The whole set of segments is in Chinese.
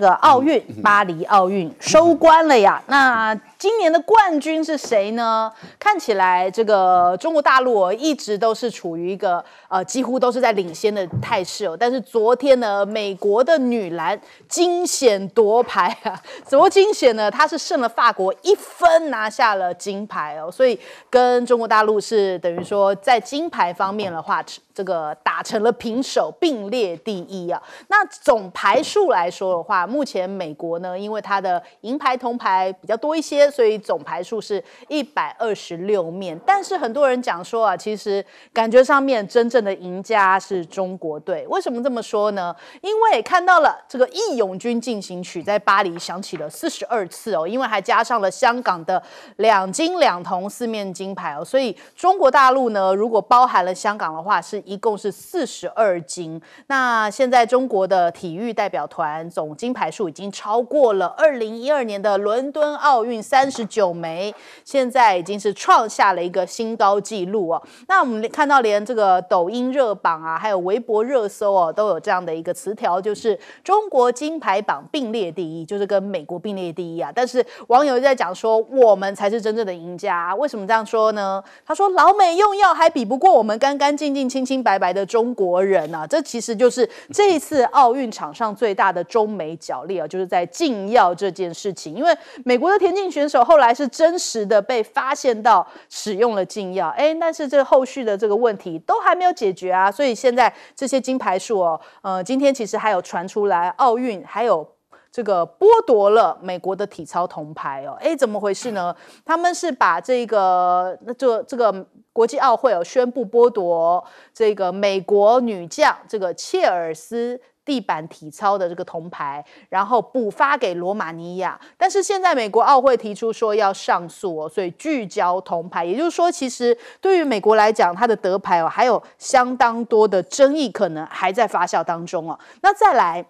这个奥运巴黎奥运收官了呀，那今年的冠军是谁呢？看起来这个中国大陆一直都是处于一个呃几乎都是在领先的态势哦，但是昨天呢，美国的女篮惊险夺牌啊，怎么惊险呢？她是胜了法国一分拿下了金牌哦，所以跟中国大陆是等于说在金牌方面的话。这个打成了平手，并列第一啊。那总牌数来说的话，目前美国呢，因为它的银牌、铜牌比较多一些，所以总牌数是一百二十六面。但是很多人讲说啊，其实感觉上面真正的赢家是中国队。为什么这么说呢？因为看到了这个《义勇军进行曲》在巴黎响起了四十二次哦，因为还加上了香港的两金两铜四面金牌哦，所以中国大陆呢，如果包含了香港的话是。一共是四十二金，那现在中国的体育代表团总金牌数已经超过了二零一二年的伦敦奥运三十九枚，现在已经是创下了一个新高纪录哦。那我们看到连这个抖音热榜啊，还有微博热搜哦，都有这样的一个词条，就是中国金牌榜并列第一，就是跟美国并列第一啊！但是网友在讲说，我们才是真正的赢家，为什么这样说呢？他说老美用药还比不过我们干干净净清清。白白的中国人啊，这其实就是这一次奥运场上最大的中美角力啊，就是在禁药这件事情。因为美国的田径选手后来是真实的被发现到使用了禁药，哎，但是这后续的这个问题都还没有解决啊。所以现在这些金牌数哦，呃，今天其实还有传出来，奥运还有这个剥夺了美国的体操铜牌哦，哎，怎么回事呢？他们是把这个那这这个。国际奥会哦宣布剥夺这个美国女将这个切尔斯地板体操的这个铜牌，然后补发给罗马尼亚。但是现在美国奥会提出说要上诉哦，所以聚焦铜牌，也就是说，其实对于美国来讲，它的得牌哦还有相当多的争议，可能还在发酵当中哦。那再来。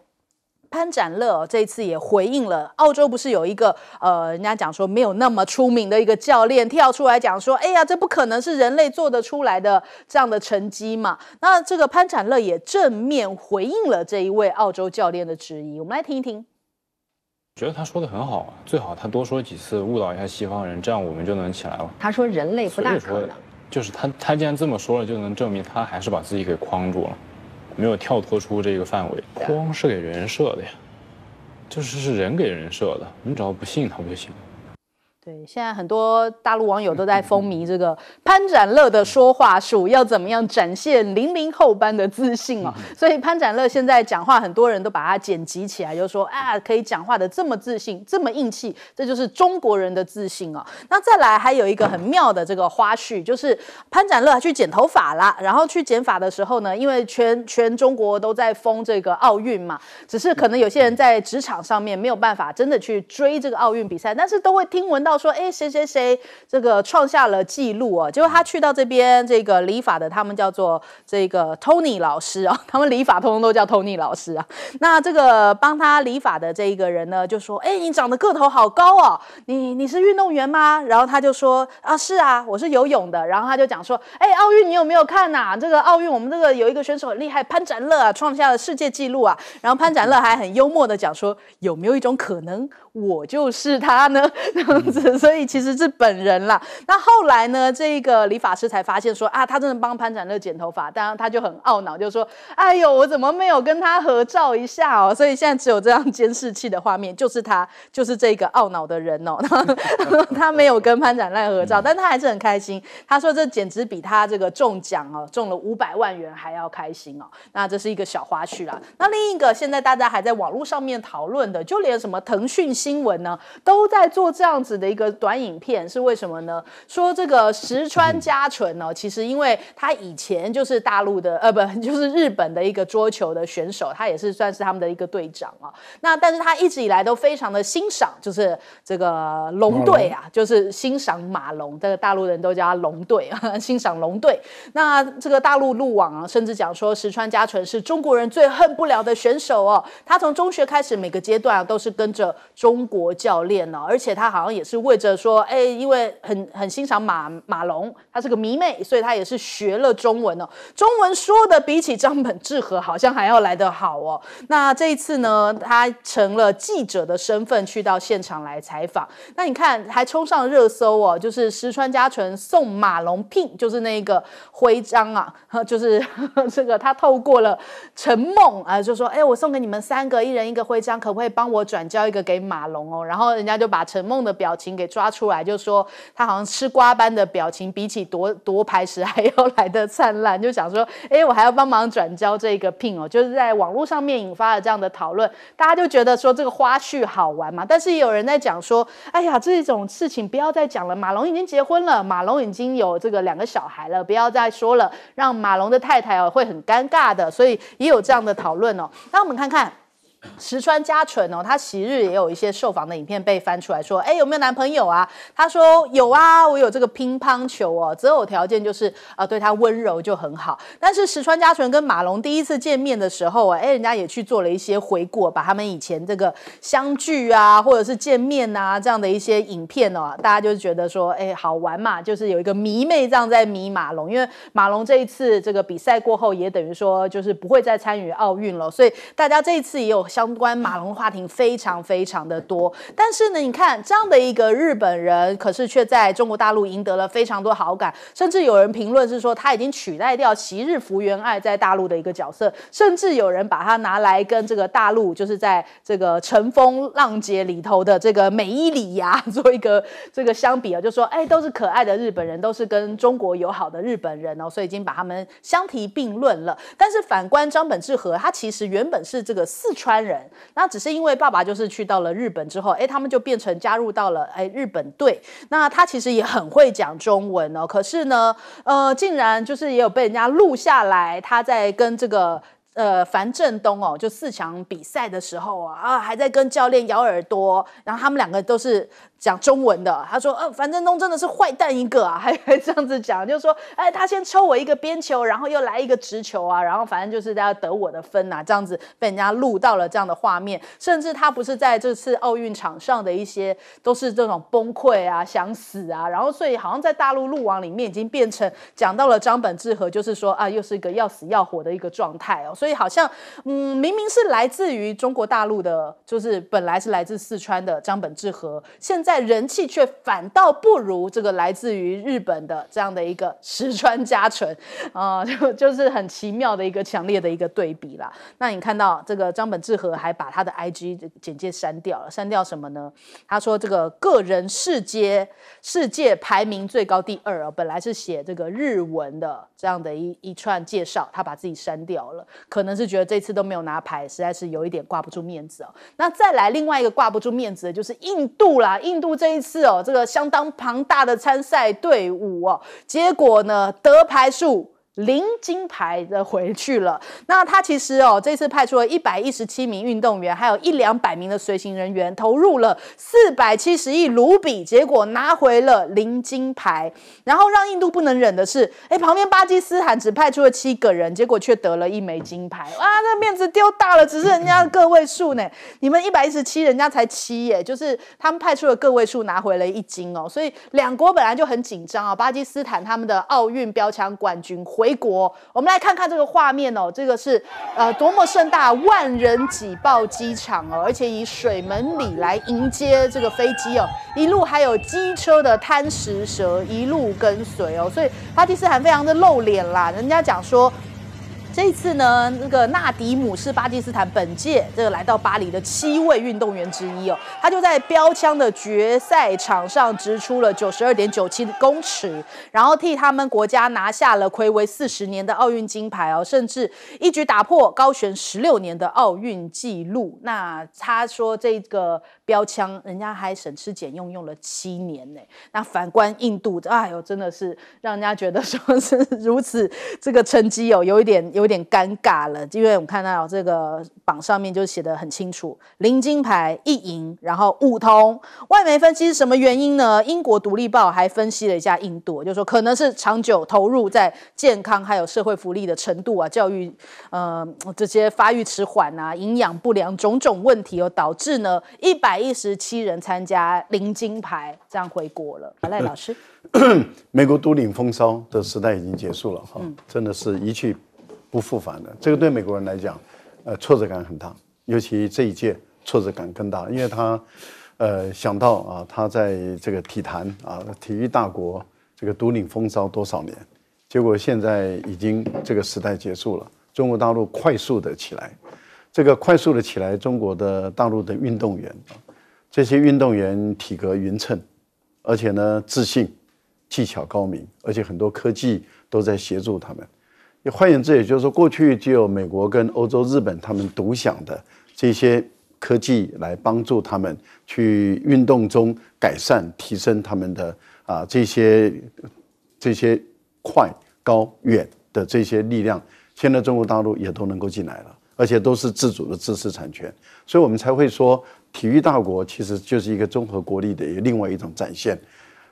潘展乐这一次也回应了，澳洲不是有一个呃，人家讲说没有那么出名的一个教练跳出来讲说，哎呀，这不可能是人类做得出来的这样的成绩嘛？那这个潘展乐也正面回应了这一位澳洲教练的质疑，我们来听一听。觉得他说的很好啊，最好他多说几次，误导一下西方人，这样我们就能起来了。他说人类不大可能，就是他他既然这么说了，就能证明他还是把自己给框住了。没有跳脱出这个范围，光是给人设的呀，就是是人给人设的，你只要不信他就行。对，现在很多大陆网友都在风靡这个潘展乐的说话术，要怎么样展现零零后般的自信哦。所以潘展乐现在讲话，很多人都把它剪辑起来，就说啊，可以讲话的这么自信，这么硬气，这就是中国人的自信哦。那再来还有一个很妙的这个花絮，就是潘展乐去剪头发啦，然后去剪发的时候呢，因为全全中国都在封这个奥运嘛，只是可能有些人在职场上面没有办法真的去追这个奥运比赛，但是都会听闻到。说哎，谁谁谁这个创下了记录啊？结果他去到这边这个理法的，他们叫做这个 Tony 老师啊，他们理法通通都叫 Tony 老师啊。那这个帮他理法的这一个人呢，就说哎，你长得个头好高哦，你你是运动员吗？然后他就说啊，是啊，我是游泳的。然后他就讲说，哎，奥运你有没有看呐？这个奥运我们这个有一个选手很厉害，潘展乐创下了世界纪录啊。然后潘展乐还很幽默的讲说，有没有一种可能？我就是他呢，这样子，所以其实是本人啦。那后来呢，这个理发师才发现说啊，他真的帮潘展乐剪头发，当然他就很懊恼，就说：“哎呦，我怎么没有跟他合照一下哦？”所以现在只有这样监视器的画面，就是他，就是这个懊恼的人哦。他没有跟潘展乐合照，但他还是很开心。他说：“这简直比他这个中奖哦，中了五百万元还要开心哦。”那这是一个小花絮啦。那另一个现在大家还在网络上面讨论的，就连什么腾讯。新闻呢都在做这样子的一个短影片，是为什么呢？说这个石川佳纯呢，其实因为他以前就是大陆的呃不 就是日本的一个桌球的选手，他也是算是他们的一个队长啊。那但是他一直以来都非常的欣赏，就是这个龙队啊，就是欣赏马龙。这个大陆人都叫他龙队啊，欣赏龙队。那这个大陆路网啊，甚至讲说石川佳纯是中国人最恨不了的选手哦。他从中学开始，每个阶段啊都是跟着中。中国教练呢？而且他好像也是为着说，哎，因为很很欣赏马马龙，他是个迷妹，所以他也是学了中文哦。中文说的比起张本智和好像还要来得好哦。那这一次呢，他成了记者的身份去到现场来采访。那你看还冲上热搜哦，就是石川佳纯送马龙聘，就是那个徽章啊，就是 这个他透过了陈梦啊，就说，哎，我送给你们三个，一人一个徽章，可不可以帮我转交一个给马？马龙哦，然后人家就把陈梦的表情给抓出来，就说他好像吃瓜般的表情，比起夺夺牌时还要来的灿烂，就想说，哎，我还要帮忙转交这个 pin 哦，就是在网络上面引发了这样的讨论，大家就觉得说这个花絮好玩嘛，但是也有人在讲说，哎呀，这种事情不要再讲了，马龙已经结婚了，马龙已经有这个两个小孩了，不要再说了，让马龙的太太哦会很尴尬的，所以也有这样的讨论哦，那我们看看。石川佳纯哦，他昔日也有一些受访的影片被翻出来说，哎，有没有男朋友啊？他说有啊，我有这个乒乓球哦，只有条件就是呃，对他温柔就很好。但是石川佳纯跟马龙第一次见面的时候啊，哎，人家也去做了一些回顾，把他们以前这个相聚啊，或者是见面啊这样的一些影片哦，大家就觉得说，哎，好玩嘛，就是有一个迷妹这样在迷马龙，因为马龙这一次这个比赛过后也等于说就是不会再参与奥运了，所以大家这一次也有。相关马龙话题非常非常的多，但是呢，你看这样的一个日本人，可是却在中国大陆赢得了非常多好感，甚至有人评论是说他已经取代掉昔日福原爱在大陆的一个角色，甚至有人把他拿来跟这个大陆就是在这个乘风浪姐里头的这个美伊里呀做一个这个相比啊，就说哎，都是可爱的日本人，都是跟中国友好的日本人哦，所以已经把他们相提并论了。但是反观张本智和，他其实原本是这个四川。人，那只是因为爸爸就是去到了日本之后，哎，他们就变成加入到了哎日本队。那他其实也很会讲中文哦，可是呢，呃，竟然就是也有被人家录下来，他在跟这个呃樊振东哦，就四强比赛的时候啊啊，还在跟教练咬耳朵，然后他们两个都是。讲中文的，他说：“呃，樊振东真的是坏蛋一个啊，还 还这样子讲，就是说，哎，他先抽我一个边球，然后又来一个直球啊，然后反正就是大家得我的分呐，这样子被人家录到了这样的画面。甚至他不是在这次奥运场上的一些都是这种崩溃啊、想死啊，然后所以好像在大陆路网里面已经变成讲到了张本智和，就是说啊，又是一个要死要活的一个状态哦。所以好像，嗯，明明是来自于中国大陆的，就是本来是来自四川的张本智和，现在。”但人气却反倒不如这个来自于日本的这样的一个石川佳纯 啊，就就是很奇妙的一个强烈的一个对比啦。那你看到这个张本智和还把他的 I G 简介删掉了，删掉什么呢？他说这个个人世界世界排名最高第二啊，本来是写这个日文的这样的一一串介绍，他把自己删掉了，可能是觉得这次都没有拿牌，实在是有一点挂不住面子哦。那再来另外一个挂不住面子的就是印度啦，印。度这一次哦，这个相当庞大的参赛队伍哦，结果呢得牌数。零金牌的回去了。那他其实哦，这次派出了一百一十七名运动员，还有一两百名的随行人员，投入了四百七十亿卢比，结果拿回了零金牌。然后让印度不能忍的是，哎，旁边巴基斯坦只派出了七个人，结果却得了一枚金牌啊！这面子丢大了，只是人家个位数呢，你们一百一十七，人家才七耶，就是他们派出了个位数，拿回了一金哦。所以两国本来就很紧张啊，巴基斯坦他们的奥运标枪冠军回。回国，我们来看看这个画面哦，这个是呃多么盛大，万人挤爆机场哦，而且以水门礼来迎接这个飞机哦，一路还有机车的贪食蛇一路跟随哦，所以巴基斯坦非常的露脸啦，人家讲说。这次呢，那个纳迪姆是巴基斯坦本届这个来到巴黎的七位运动员之一哦，他就在标枪的决赛场上掷出了九十二点九七公尺，然后替他们国家拿下了魁为四十年的奥运金牌哦，甚至一举打破高悬十六年的奥运纪录。那他说这个。标枪，人家还省吃俭用用了七年呢。那反观印度，哎呦，真的是让人家觉得说是如此这个成绩哦，有一点有一点尴尬了。因为我看到这个榜上面就写的很清楚：零金牌，一银，然后五通。外媒分析是什么原因呢？英国独立报还分析了一下印度，就说可能是长久投入在健康还有社会福利的程度啊，教育，呃，这些发育迟缓啊、营养不良种种问题哦，导致呢一百。一十七人参加，零金牌，这样回国了。好，赖老师，美国独领风骚的时代已经结束了，哈，真的是一去不复返的。这个对美国人来讲，呃，挫折感很大，尤其这一届挫折感更大，因为他，呃，想到啊，他在这个体坛啊，体育大国这个独领风骚多少年，结果现在已经这个时代结束了，中国大陆快速的起来，这个快速的起来，中国的大陆的运动员。这些运动员体格匀称，而且呢自信，技巧高明，而且很多科技都在协助他们。换言之，也就是说，过去只有美国跟欧洲、日本他们独享的这些科技，来帮助他们去运动中改善、提升他们的啊这些这些快、高、远的这些力量。现在中国大陆也都能够进来了，而且都是自主的知识产权，所以我们才会说。体育大国其实就是一个综合国力的另外一种展现，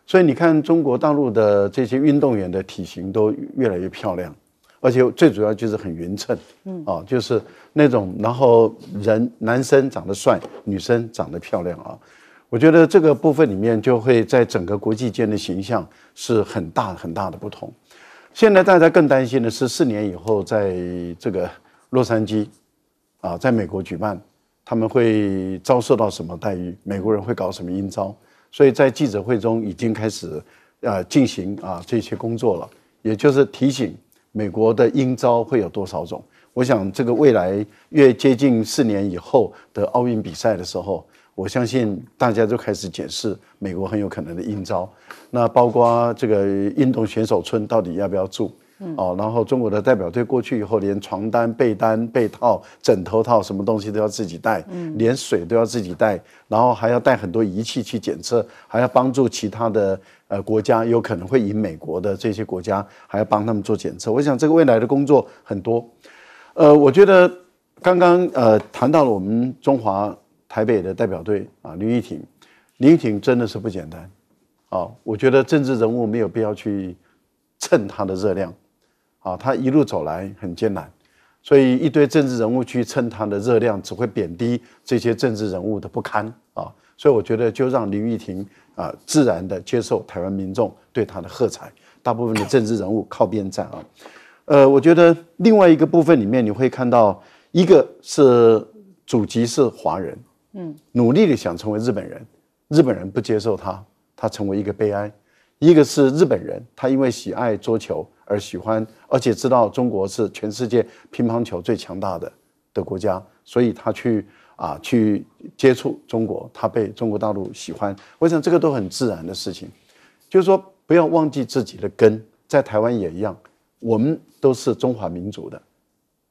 所以你看中国大陆的这些运动员的体型都越来越漂亮，而且最主要就是很匀称，嗯，啊，就是那种然后人男生长得帅，女生长得漂亮啊，我觉得这个部分里面就会在整个国际间的形象是很大很大的不同。现在大家更担心的是四年以后在这个洛杉矶，啊，在美国举办。他们会遭受到什么待遇？美国人会搞什么阴招？所以在记者会中已经开始，呃，进行啊这些工作了，也就是提醒美国的阴招会有多少种。我想这个未来越接近四年以后的奥运比赛的时候，我相信大家就开始检视美国很有可能的阴招。那包括这个运动选手村到底要不要住？哦，然后中国的代表队过去以后，连床单、被单、被套、枕头套，什么东西都要自己带，连水都要自己带，然后还要带很多仪器去检测，还要帮助其他的呃国家，有可能会以美国的这些国家，还要帮他们做检测。我想这个未来的工作很多，呃，我觉得刚刚呃谈到了我们中华台北的代表队啊，李玉婷，李玉婷真的是不简单啊！我觉得政治人物没有必要去蹭他的热量。啊，他一路走来很艰难，所以一堆政治人物去蹭他的热量，只会贬低这些政治人物的不堪啊。所以我觉得就让林玉婷啊自然的接受台湾民众对他的喝彩，大部分的政治人物靠边站啊。呃，我觉得另外一个部分里面你会看到，一个是祖籍是华人，嗯，努力的想成为日本人，日本人不接受他，他成为一个悲哀；一个是日本人，他因为喜爱桌球。而喜欢，而且知道中国是全世界乒乓球最强大的的国家，所以他去啊去接触中国，他被中国大陆喜欢，我想这个都很自然的事情，就是说不要忘记自己的根，在台湾也一样，我们都是中华民族的，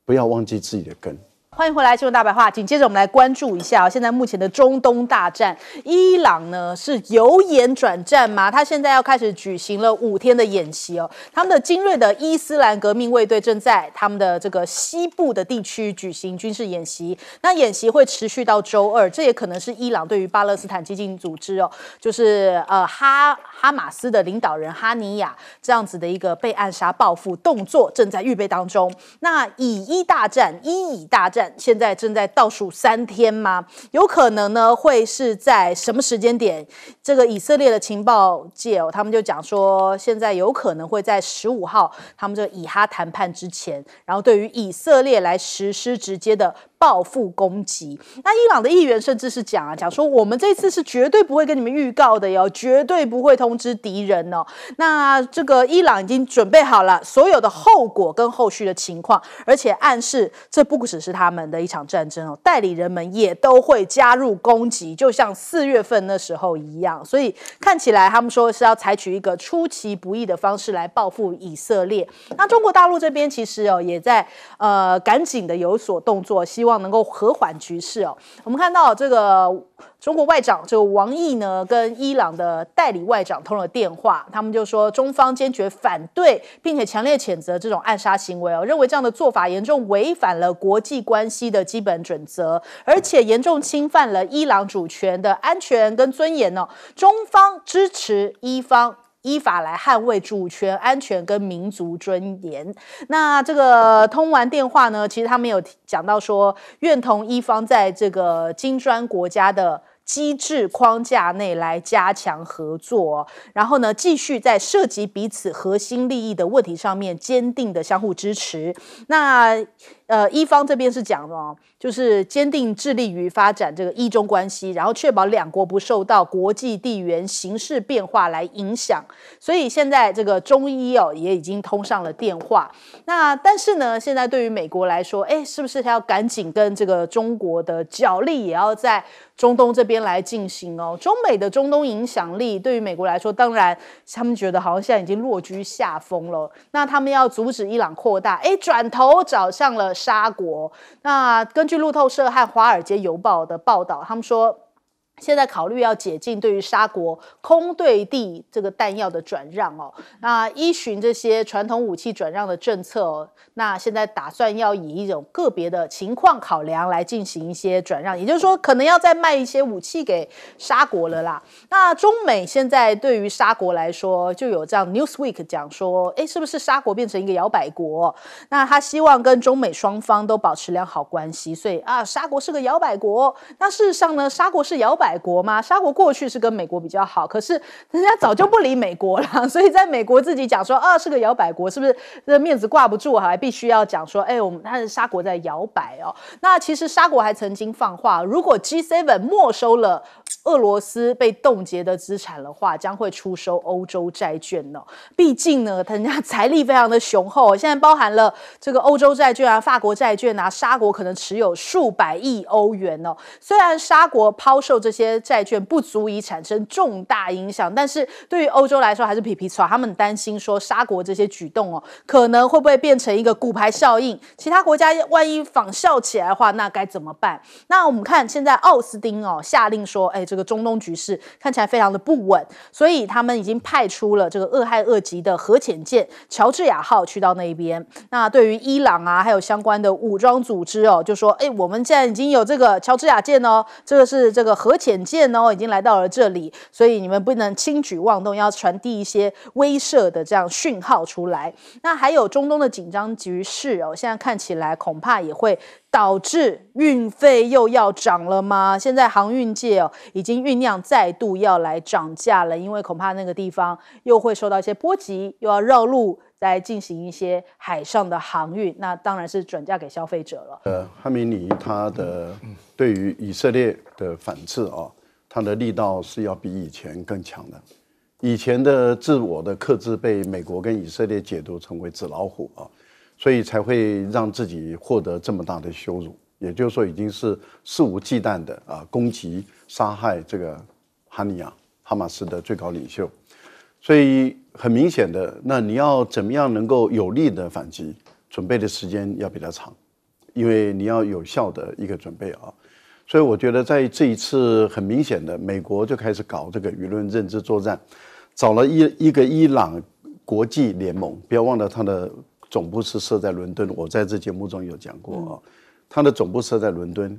不要忘记自己的根。欢迎回来，新闻大白话。紧接着，我们来关注一下现在目前的中东大战。伊朗呢是由演转战吗？他现在要开始举行了五天的演习哦。他们的精锐的伊斯兰革命卫队正在他们的这个西部的地区举行军事演习。那演习会持续到周二，这也可能是伊朗对于巴勒斯坦激进组织哦，就是呃哈哈马斯的领导人哈尼亚这样子的一个被暗杀报复动作正在预备当中。那以伊大战，伊以大战。现在正在倒数三天吗？有可能呢，会是在什么时间点？这个以色列的情报界哦，他们就讲说，现在有可能会在十五号，他们这个以哈谈判之前，然后对于以色列来实施直接的。报复攻击，那伊朗的议员甚至是讲啊讲说，我们这次是绝对不会跟你们预告的哟，绝对不会通知敌人哦。那这个伊朗已经准备好了所有的后果跟后续的情况，而且暗示这不只是他们的一场战争哦，代理人们也都会加入攻击，就像四月份那时候一样。所以看起来他们说是要采取一个出其不意的方式来报复以色列。那中国大陆这边其实哦也在呃赶紧的有所动作，希。望能够和缓局势哦。我们看到这个中国外长这个王毅呢，跟伊朗的代理外长通了电话，他们就说中方坚决反对，并且强烈谴责这种暗杀行为哦，认为这样的做法严重违反了国际关系的基本准则，而且严重侵犯了伊朗主权的安全跟尊严呢。中方支持伊方。依法来捍卫主权、安全跟民族尊严。那这个通完电话呢，其实他们有讲到说，愿同一方在这个金砖国家的机制框架内来加强合作，然后呢，继续在涉及彼此核心利益的问题上面坚定的相互支持。那。呃，一方这边是讲哦，就是坚定致力于发展这个一中关系，然后确保两国不受到国际地缘形势变化来影响。所以现在这个中医哦也已经通上了电话。那但是呢，现在对于美国来说，哎，是不是他要赶紧跟这个中国的角力也要在中东这边来进行哦？中美的中东影响力对于美国来说，当然他们觉得好像现在已经落居下风了。那他们要阻止伊朗扩大，哎，转头找上了。沙国。那根据路透社和《华尔街邮报》的报道，他们说。现在考虑要解禁对于沙国空对地这个弹药的转让哦，那依循这些传统武器转让的政策哦，那现在打算要以一种个别的情况考量来进行一些转让，也就是说，可能要再卖一些武器给沙国了啦。那中美现在对于沙国来说，就有这样 Newsweek 讲说，哎，是不是沙国变成一个摇摆国？那他希望跟中美双方都保持良好关系，所以啊，沙国是个摇摆国。那事实上呢，沙国是摇摆。百国吗？沙国过去是跟美国比较好，可是人家早就不理美国了，所以在美国自己讲说，啊是个摇摆国，是不是？这面子挂不住，还必须要讲说，哎，我们他是沙国在摇摆哦。那其实沙国还曾经放话，如果 G Seven 没收了俄罗斯被冻结的资产的话，将会出售欧洲债券呢。毕竟呢，他人家财力非常的雄厚，现在包含了这个欧洲债券啊、法国债券啊，沙国可能持有数百亿欧元哦。虽然沙国抛售这些。些债券不足以产生重大影响，但是对于欧洲来说还是皮皮草。他们担心说沙国这些举动哦，可能会不会变成一个骨牌效应？其他国家万一仿效起来的话，那该怎么办？那我们看现在奥斯汀哦下令说，哎，这个中东局势看起来非常的不稳，所以他们已经派出了这个俄亥俄级的核潜舰乔治亚号去到那边。那对于伊朗啊，还有相关的武装组织哦，就说，哎，我们现在已经有这个乔治亚舰哦，这个是这个核潜。浅见哦，已经来到了这里，所以你们不能轻举妄动，要传递一些威慑的这样讯号出来。那还有中东的紧张局势哦，现在看起来恐怕也会导致运费又要涨了吗？现在航运界哦，已经酝酿再度要来涨价了，因为恐怕那个地方又会受到一些波及，又要绕路。在进行一些海上的航运，那当然是转嫁给消费者了。呃，哈梅尼他的对于以色列的反制啊，他的力道是要比以前更强的。以前的自我的克制被美国跟以色列解读成为纸老虎啊，所以才会让自己获得这么大的羞辱。也就是说，已经是肆无忌惮的啊攻击杀害这个哈尼亚、哈马斯的最高领袖。所以很明显的，那你要怎么样能够有力的反击？准备的时间要比较长，因为你要有效的一个准备啊。所以我觉得在这一次很明显的，美国就开始搞这个舆论认知作战，找了一一个伊朗国际联盟。不要忘了，它的总部是设在伦敦。我在这节目中有讲过啊，它的总部设在伦敦。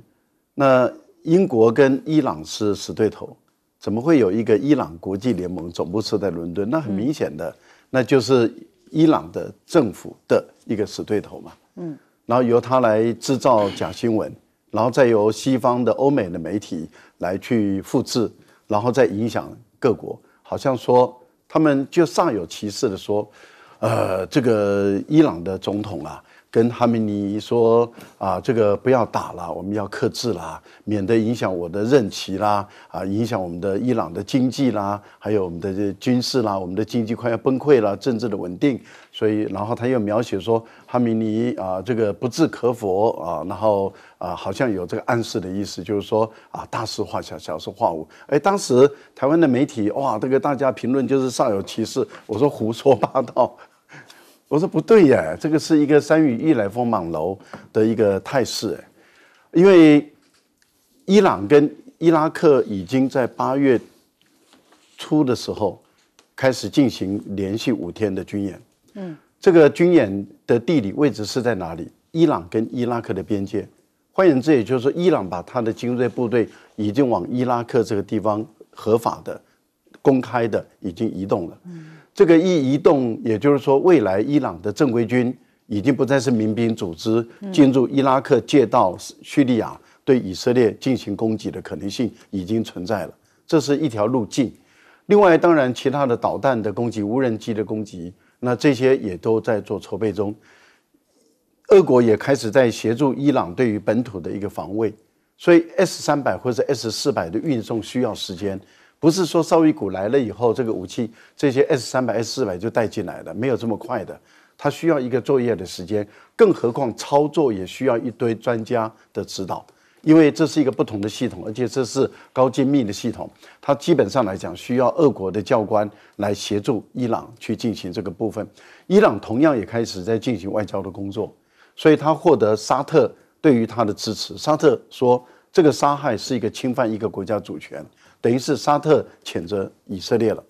那英国跟伊朗是死对头。怎么会有一个伊朗国际联盟总部设在伦敦？那很明显的，那就是伊朗的政府的一个死对头嘛。嗯，然后由他来制造假新闻，然后再由西方的欧美的媒体来去复制，然后再影响各国。好像说他们就煞有其事的说，呃，这个伊朗的总统啊。跟哈米尼说啊，这个不要打了，我们要克制啦，免得影响我的任期啦，啊，影响我们的伊朗的经济啦，还有我们的这军事啦，我们的经济快要崩溃了，政治的稳定。所以，然后他又描写说，哈米尼啊，这个不置可否啊，然后啊，好像有这个暗示的意思，就是说啊，大事化小，小事化无。哎，当时台湾的媒体哇，这个大家评论就是上有其事，我说胡说八道。我说不对耶，这个是一个“山雨欲来风满楼”的一个态势。因为伊朗跟伊拉克已经在八月初的时候开始进行连续五天的军演。嗯，这个军演的地理位置是在哪里？伊朗跟伊拉克的边界。换言之，也就是说，伊朗把他的精锐部队已经往伊拉克这个地方合法的、公开的已经移动了。嗯。这个一移动，也就是说，未来伊朗的正规军已经不再是民兵组织，进入伊拉克、借道叙利亚对以色列进行攻击的可能性已经存在了，这是一条路径。另外，当然其他的导弹的攻击、无人机的攻击，那这些也都在做筹备中。俄国也开始在协助伊朗对于本土的一个防卫，所以 S 三百或者 S 四百的运送需要时间。不是说绍伊古来了以后，这个武器这些 S 三百、S 四百就带进来了，没有这么快的。它需要一个作业的时间，更何况操作也需要一堆专家的指导，因为这是一个不同的系统，而且这是高精密的系统，它基本上来讲需要俄国的教官来协助伊朗去进行这个部分。伊朗同样也开始在进行外交的工作，所以他获得沙特对于他的支持。沙特说，这个杀害是一个侵犯一个国家主权。等于是沙特谴责以色列了，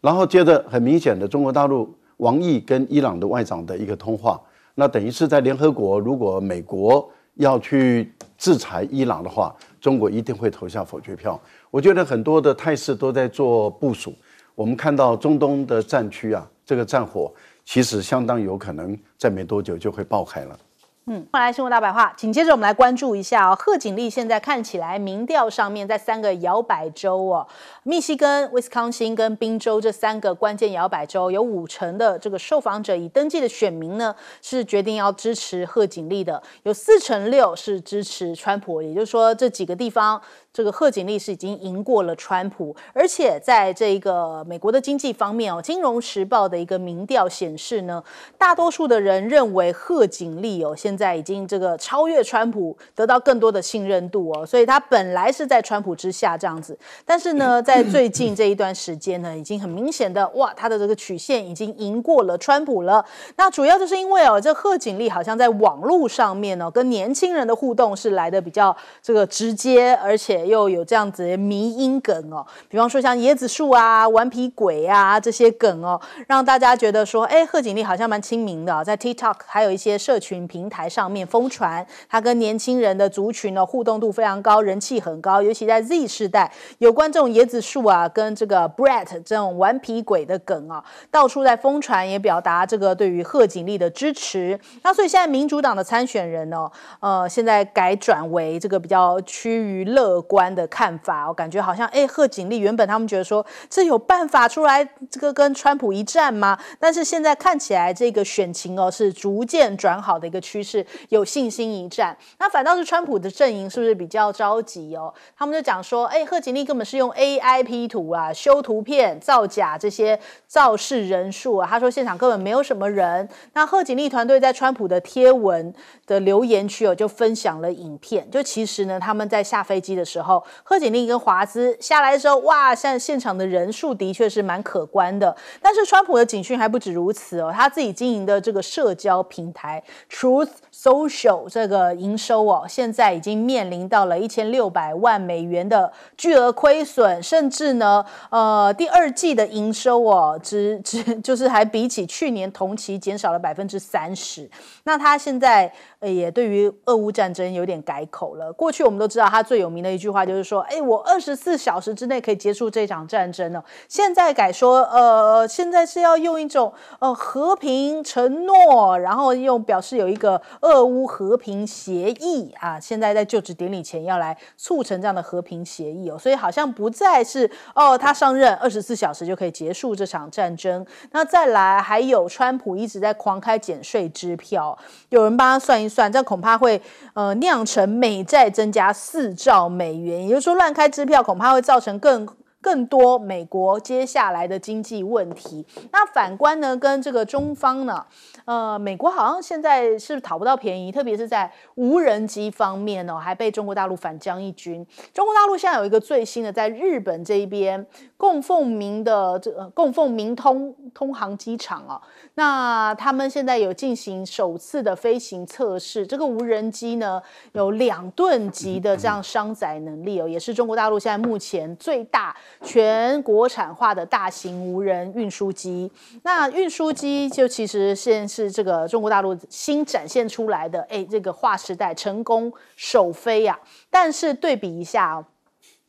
然后接着很明显的中国大陆王毅跟伊朗的外长的一个通话，那等于是在联合国，如果美国要去制裁伊朗的话，中国一定会投下否决票。我觉得很多的态势都在做部署，我们看到中东的战区啊，这个战火其实相当有可能在没多久就会爆开了。嗯，再来新闻大白话。紧接着，我们来关注一下哦，贺锦丽现在看起来，民调上面在三个摇摆州哦，密西根、威斯康星跟宾州这三个关键摇摆州，有五成的这个受访者已登记的选民呢，是决定要支持贺锦丽的，有四成六是支持川普，也就是说这几个地方。这个贺锦丽是已经赢过了川普，而且在这个美国的经济方面哦，《金融时报》的一个民调显示呢，大多数的人认为贺锦丽哦，现在已经这个超越川普，得到更多的信任度哦，所以他本来是在川普之下这样子，但是呢，在最近这一段时间呢，已经很明显的哇，他的这个曲线已经赢过了川普了。那主要就是因为哦，这贺锦丽好像在网络上面哦，跟年轻人的互动是来的比较这个直接，而且。又有这样子迷因梗哦，比方说像椰子树啊、顽皮鬼啊这些梗哦，让大家觉得说，哎，贺锦丽好像蛮亲民的，在 TikTok 还有一些社群平台上面疯传，他跟年轻人的族群呢，互动度非常高，人气很高，尤其在 Z 世代，有关这种椰子树啊跟这个 Brett 这种顽皮鬼的梗啊，到处在疯传，也表达这个对于贺锦丽的支持。那所以现在民主党的参选人呢，呃，现在改转为这个比较趋于乐观。观的看法，我感觉好像哎，贺锦丽原本他们觉得说这有办法出来，这个跟川普一战吗？但是现在看起来，这个选情哦是逐渐转好的一个趋势，有信心一战。那反倒是川普的阵营是不是比较着急哦？他们就讲说，哎，贺锦丽根本是用 AI P 图啊，修图片造假这些造势人数啊。他说现场根本没有什么人。那贺锦丽团队在川普的贴文的留言区哦，就分享了影片。就其实呢，他们在下飞机的时候。后，贺锦丽跟华兹下来的时候，哇，像现场的人数的确是蛮可观的。但是，川普的警讯还不止如此哦，他自己经营的这个社交平台 Truth Social 这个营收哦，现在已经面临到了一千六百万美元的巨额亏损，甚至呢，呃，第二季的营收哦，只只就是还比起去年同期减少了百分之三十。那他现在。也对于俄乌战争有点改口了。过去我们都知道他最有名的一句话就是说：“哎，我二十四小时之内可以结束这场战争呢。”现在改说，呃，现在是要用一种呃和平承诺，然后用表示有一个俄乌和平协议啊。现在在就职典礼前要来促成这样的和平协议哦。所以好像不再是哦，他上任二十四小时就可以结束这场战争。那再来还有川普一直在狂开减税支票，有人帮他算一。这恐怕会呃酿成美债增加四兆美元，也就是说，乱开支票恐怕会造成更。更多美国接下来的经济问题。那反观呢，跟这个中方呢，呃，美国好像现在是讨不到便宜，特别是在无人机方面哦，还被中国大陆反将一军。中国大陆现在有一个最新的，在日本这一边，供奉明的这供奉明通通航机场哦，那他们现在有进行首次的飞行测试。这个无人机呢，有两吨级的这样商载能力哦，也是中国大陆现在目前最大。全国产化的大型无人运输机，那运输机就其实现在是这个中国大陆新展现出来的，哎，这个划时代成功首飞呀！但是对比一下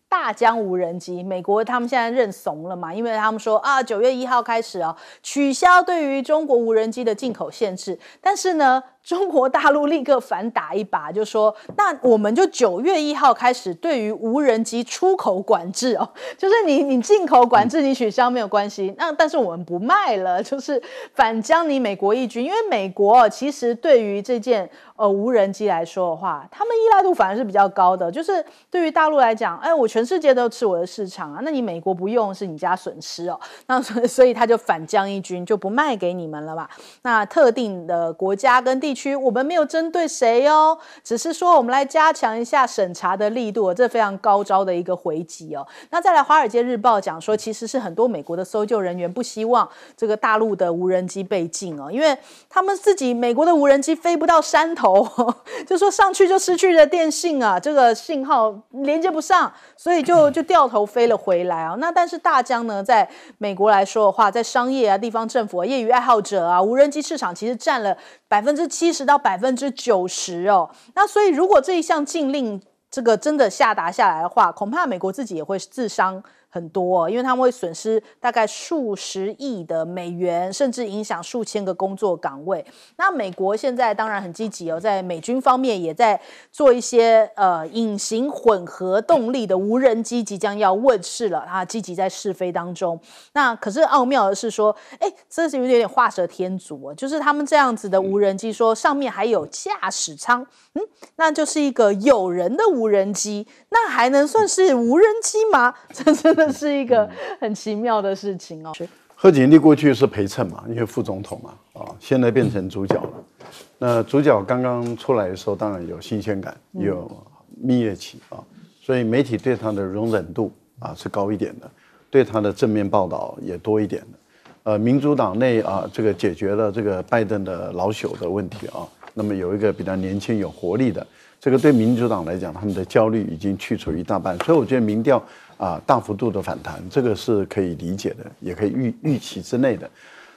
大疆无人机，美国他们现在认怂了嘛？因为他们说啊，九月一号开始啊，取消对于中国无人机的进口限制。但是呢，中国大陆立刻反打一把，就说那我们就九月一号开始对于无人机出口管制哦，就是你你进口管制你取消没有关系，那但是我们不卖了，就是反将你美国一军，因为美国其实对于这件。呃，无人机来说的话，他们依赖度反而是比较高的。就是对于大陆来讲，哎，我全世界都吃我的市场啊。那你美国不用是你家损失哦。那所所以他就反将一军，就不卖给你们了吧？那特定的国家跟地区，我们没有针对谁哦，只是说我们来加强一下审查的力度。这非常高招的一个回击哦。那再来，《华尔街日报》讲说，其实是很多美国的搜救人员不希望这个大陆的无人机被禁哦，因为他们自己美国的无人机飞不到山头。头 就说上去就失去了电信啊，这个信号连接不上，所以就就掉头飞了回来啊。那但是大疆呢，在美国来说的话，在商业啊、地方政府啊、业余爱好者啊，无人机市场其实占了百分之七十到百分之九十哦。那所以如果这一项禁令这个真的下达下来的话，恐怕美国自己也会自伤。很多，因为他们会损失大概数十亿的美元，甚至影响数千个工作岗位。那美国现在当然很积极哦，在美军方面也在做一些呃隐形混合动力的无人机，即将要问世了，它积极在试飞当中。那可是奥妙的是说，哎，这是有点点画蛇添足哦，就是他们这样子的无人机，说上面还有驾驶舱，嗯，那就是一个有人的无人机，那还能算是无人机吗？真的。这是一个很奇妙的事情哦。贺锦丽过去是陪衬嘛，因为副总统嘛啊，现在变成主角了。那主角刚刚出来的时候，当然有新鲜感，有蜜月期啊，所以媒体对他的容忍度啊是高一点的，对他的正面报道也多一点的。呃，民主党内啊，这个解决了这个拜登的老朽的问题啊，那么有一个比较年轻有活力的，这个对民主党来讲，他们的焦虑已经去除一大半，所以我觉得民调。啊，大幅度的反弹，这个是可以理解的，也可以预预期之内的。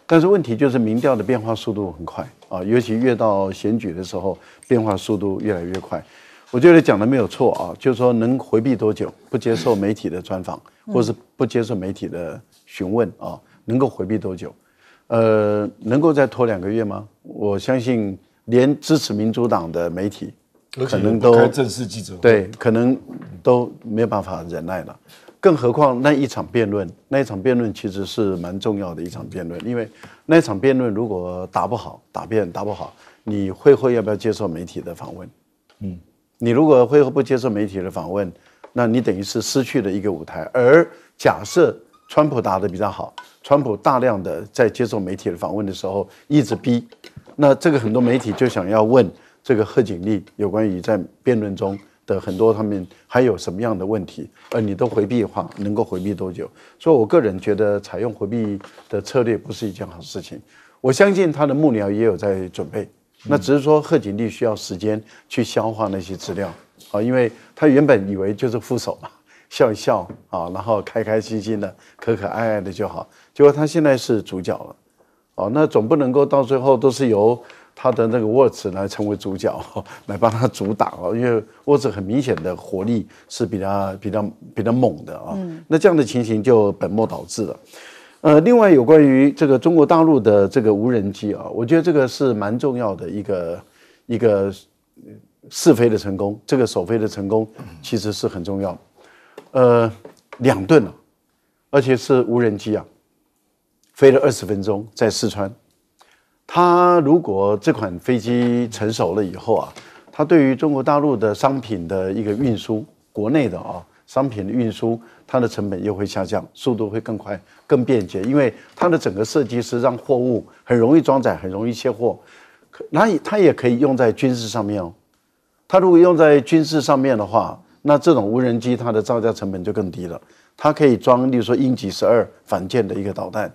但是问题就是民调的变化速度很快啊，尤其越到选举的时候，变化速度越来越快。我觉得讲的没有错啊，就是说能回避多久，不接受媒体的专访，或是不接受媒体的询问啊，能够回避多久？呃，能够再拖两个月吗？我相信，连支持民主党的媒体。可能都正式记者对，可能都没办法忍耐了。更何况那一场辩论，那一场辩论其实是蛮重要的一场辩论。因为那一场辩论如果答不好，答辩答不好，你会后要不要接受媒体的访问？嗯，你如果会后不接受媒体的访问，那你等于是失去了一个舞台。而假设川普答的比较好，川普大量的在接受媒体的访问的时候一直逼，那这个很多媒体就想要问。这个贺锦丽有关于在辩论中的很多，他们还有什么样的问题？呃，你都回避的话，能够回避多久？所以，我个人觉得采用回避的策略不是一件好事情。我相信他的幕僚也有在准备，那只是说贺锦丽需要时间去消化那些资料啊，因为他原本以为就是副手嘛，笑一笑啊，然后开开心心的、可可爱爱的就好。结果他现在是主角了，哦，那总不能够到最后都是由。他的那个沃茨来成为主角，来帮他阻挡啊，因为沃茨很明显的火力是比他、比他、比他猛的啊。那这样的情形就本末倒置了。呃，另外有关于这个中国大陆的这个无人机啊，我觉得这个是蛮重要的一个一个试飞的成功，这个首飞的成功其实是很重要。呃，两吨了，而且是无人机啊，飞了二十分钟在四川。它如果这款飞机成熟了以后啊，它对于中国大陆的商品的一个运输，国内的啊商品的运输，它的成本又会下降，速度会更快、更便捷，因为它的整个设计是让货物很容易装载、很容易卸货。可那它也可以用在军事上面哦。它如果用在军事上面的话，那这种无人机它的造价成本就更低了。它可以装，例如说鹰击十二反舰的一个导弹，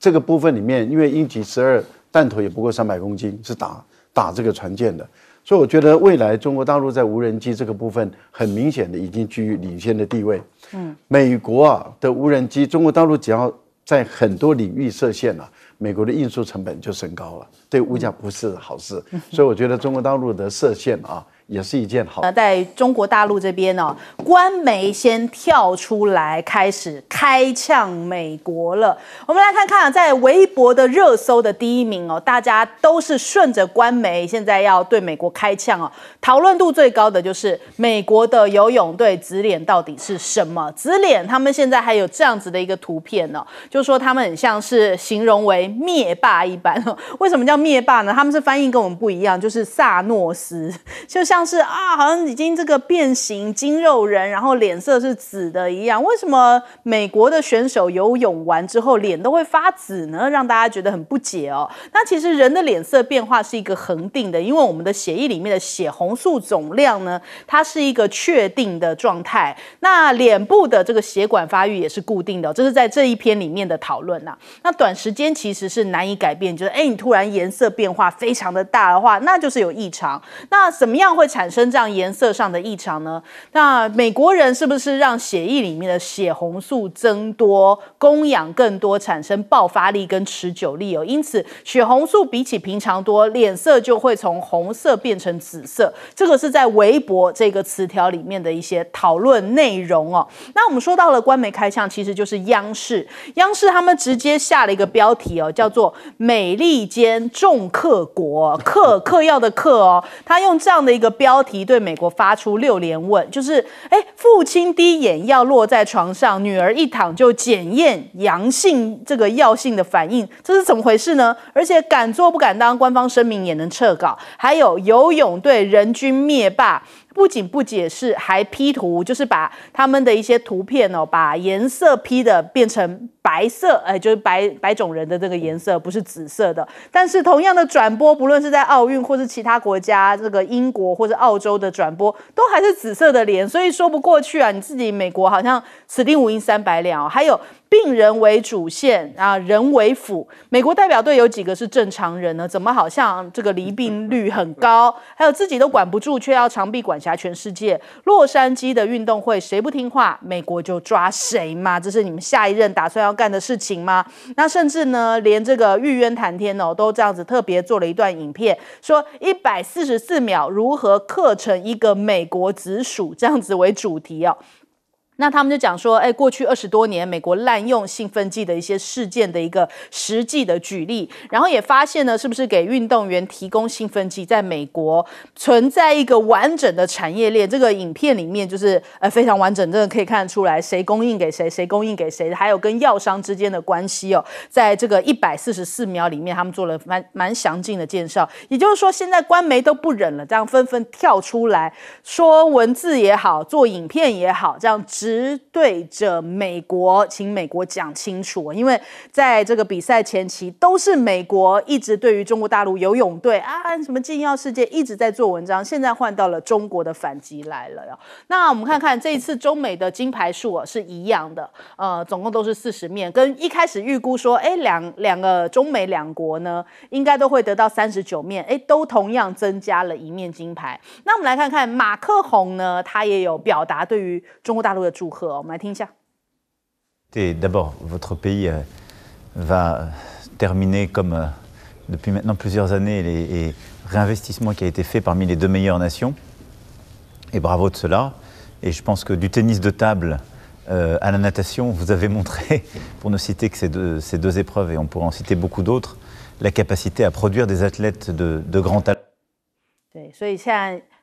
这个部分里面，因为鹰击十二。弹头也不过三百公斤，是打打这个船舰的，所以我觉得未来中国大陆在无人机这个部分，很明显的已经居于领先的地位。嗯，美国啊的无人机，中国大陆只要在很多领域设限了，美国的运输成本就升高了，对物价不是好事。所以我觉得中国大陆的设限啊。也是一件好。那在中国大陆这边呢，官媒先跳出来开始开呛美国了。我们来看看在微博的热搜的第一名哦，大家都是顺着官媒现在要对美国开呛哦。讨论度最高的就是美国的游泳队紫脸到底是什么？紫脸他们现在还有这样子的一个图片呢，就说他们很像是形容为灭霸一般。为什么叫灭霸呢？他们是翻译跟我们不一样，就是萨诺斯，就像。像是啊，好像已经这个变形筋肉人，然后脸色是紫的一样。为什么美国的选手游泳完之后脸都会发紫呢？让大家觉得很不解哦。那其实人的脸色变化是一个恒定的，因为我们的血液里面的血红素总量呢，它是一个确定的状态。那脸部的这个血管发育也是固定的，这是在这一篇里面的讨论呐。那短时间其实是难以改变，就是哎，你突然颜色变化非常的大的话，那就是有异常。那什么样会？会产生这样颜色上的异常呢？那美国人是不是让血液里面的血红素增多，供氧更多，产生爆发力跟持久力哦？因此，血红素比起平常多，脸色就会从红色变成紫色。这个是在微博这个词条里面的一些讨论内容哦。那我们说到了官媒开枪，其实就是央视，央视他们直接下了一个标题哦，叫做“美利坚众客国克克药的克哦”，他用这样的一个。标题对美国发出六连问，就是哎，父亲滴眼药落在床上，女儿一躺就检验阳性这个药性的反应，这是怎么回事呢？而且敢做不敢当，官方声明也能撤稿，还有游泳队人均灭霸。不仅不解释，还 P 图，就是把他们的一些图片哦，把颜色 P 的变成白色，哎，就是白白种人的这个颜色，不是紫色的。但是同样的转播，不论是在奥运或是其他国家，这个英国或者澳洲的转播，都还是紫色的脸，所以说不过去啊。你自己美国好像此地无银三百两，还有。病人为主线啊，人为辅。美国代表队有几个是正常人呢？怎么好像这个离病率很高？还有自己都管不住，却要长臂管辖全世界？洛杉矶的运动会，谁不听话，美国就抓谁嘛？这是你们下一任打算要干的事情吗？那甚至呢，连这个玉渊谈天哦，都这样子特别做了一段影片，说一百四十四秒如何刻成一个美国直属这样子为主题哦。那他们就讲说，哎，过去二十多年，美国滥用兴奋剂的一些事件的一个实际的举例，然后也发现呢，是不是给运动员提供兴奋剂，在美国存在一个完整的产业链。这个影片里面就是，呃，非常完整，真的可以看得出来，谁供应给谁，谁供应给谁，还有跟药商之间的关系哦。在这个一百四十四秒里面，他们做了蛮蛮详尽的介绍。也就是说，现在官媒都不忍了，这样纷纷跳出来说，文字也好，做影片也好，这样。直对着美国，请美国讲清楚，因为在这个比赛前期，都是美国一直对于中国大陆游泳队啊，什么禁药事件，一直在做文章。现在换到了中国的反击来了哟。那我们看看这一次中美的金牌数啊是一样的，呃，总共都是四十面，跟一开始预估说，哎，两两个中美两国呢，应该都会得到三十九面，哎，都同样增加了一面金牌。那我们来看看马克红呢，他也有表达对于中国大陆的。d'abord, votre pays euh, va euh, terminer comme euh, depuis maintenant plusieurs années les, réinvestissements qui a été fait parmi les deux meilleures nations. Et bravo de cela. Et je pense que du tennis de table à la natation, vous avez montré, pour ne citer que ces deux, ces deux épreuves, et on pourrait en citer beaucoup d'autres, la capacité à produire des athlètes de, de grand talent.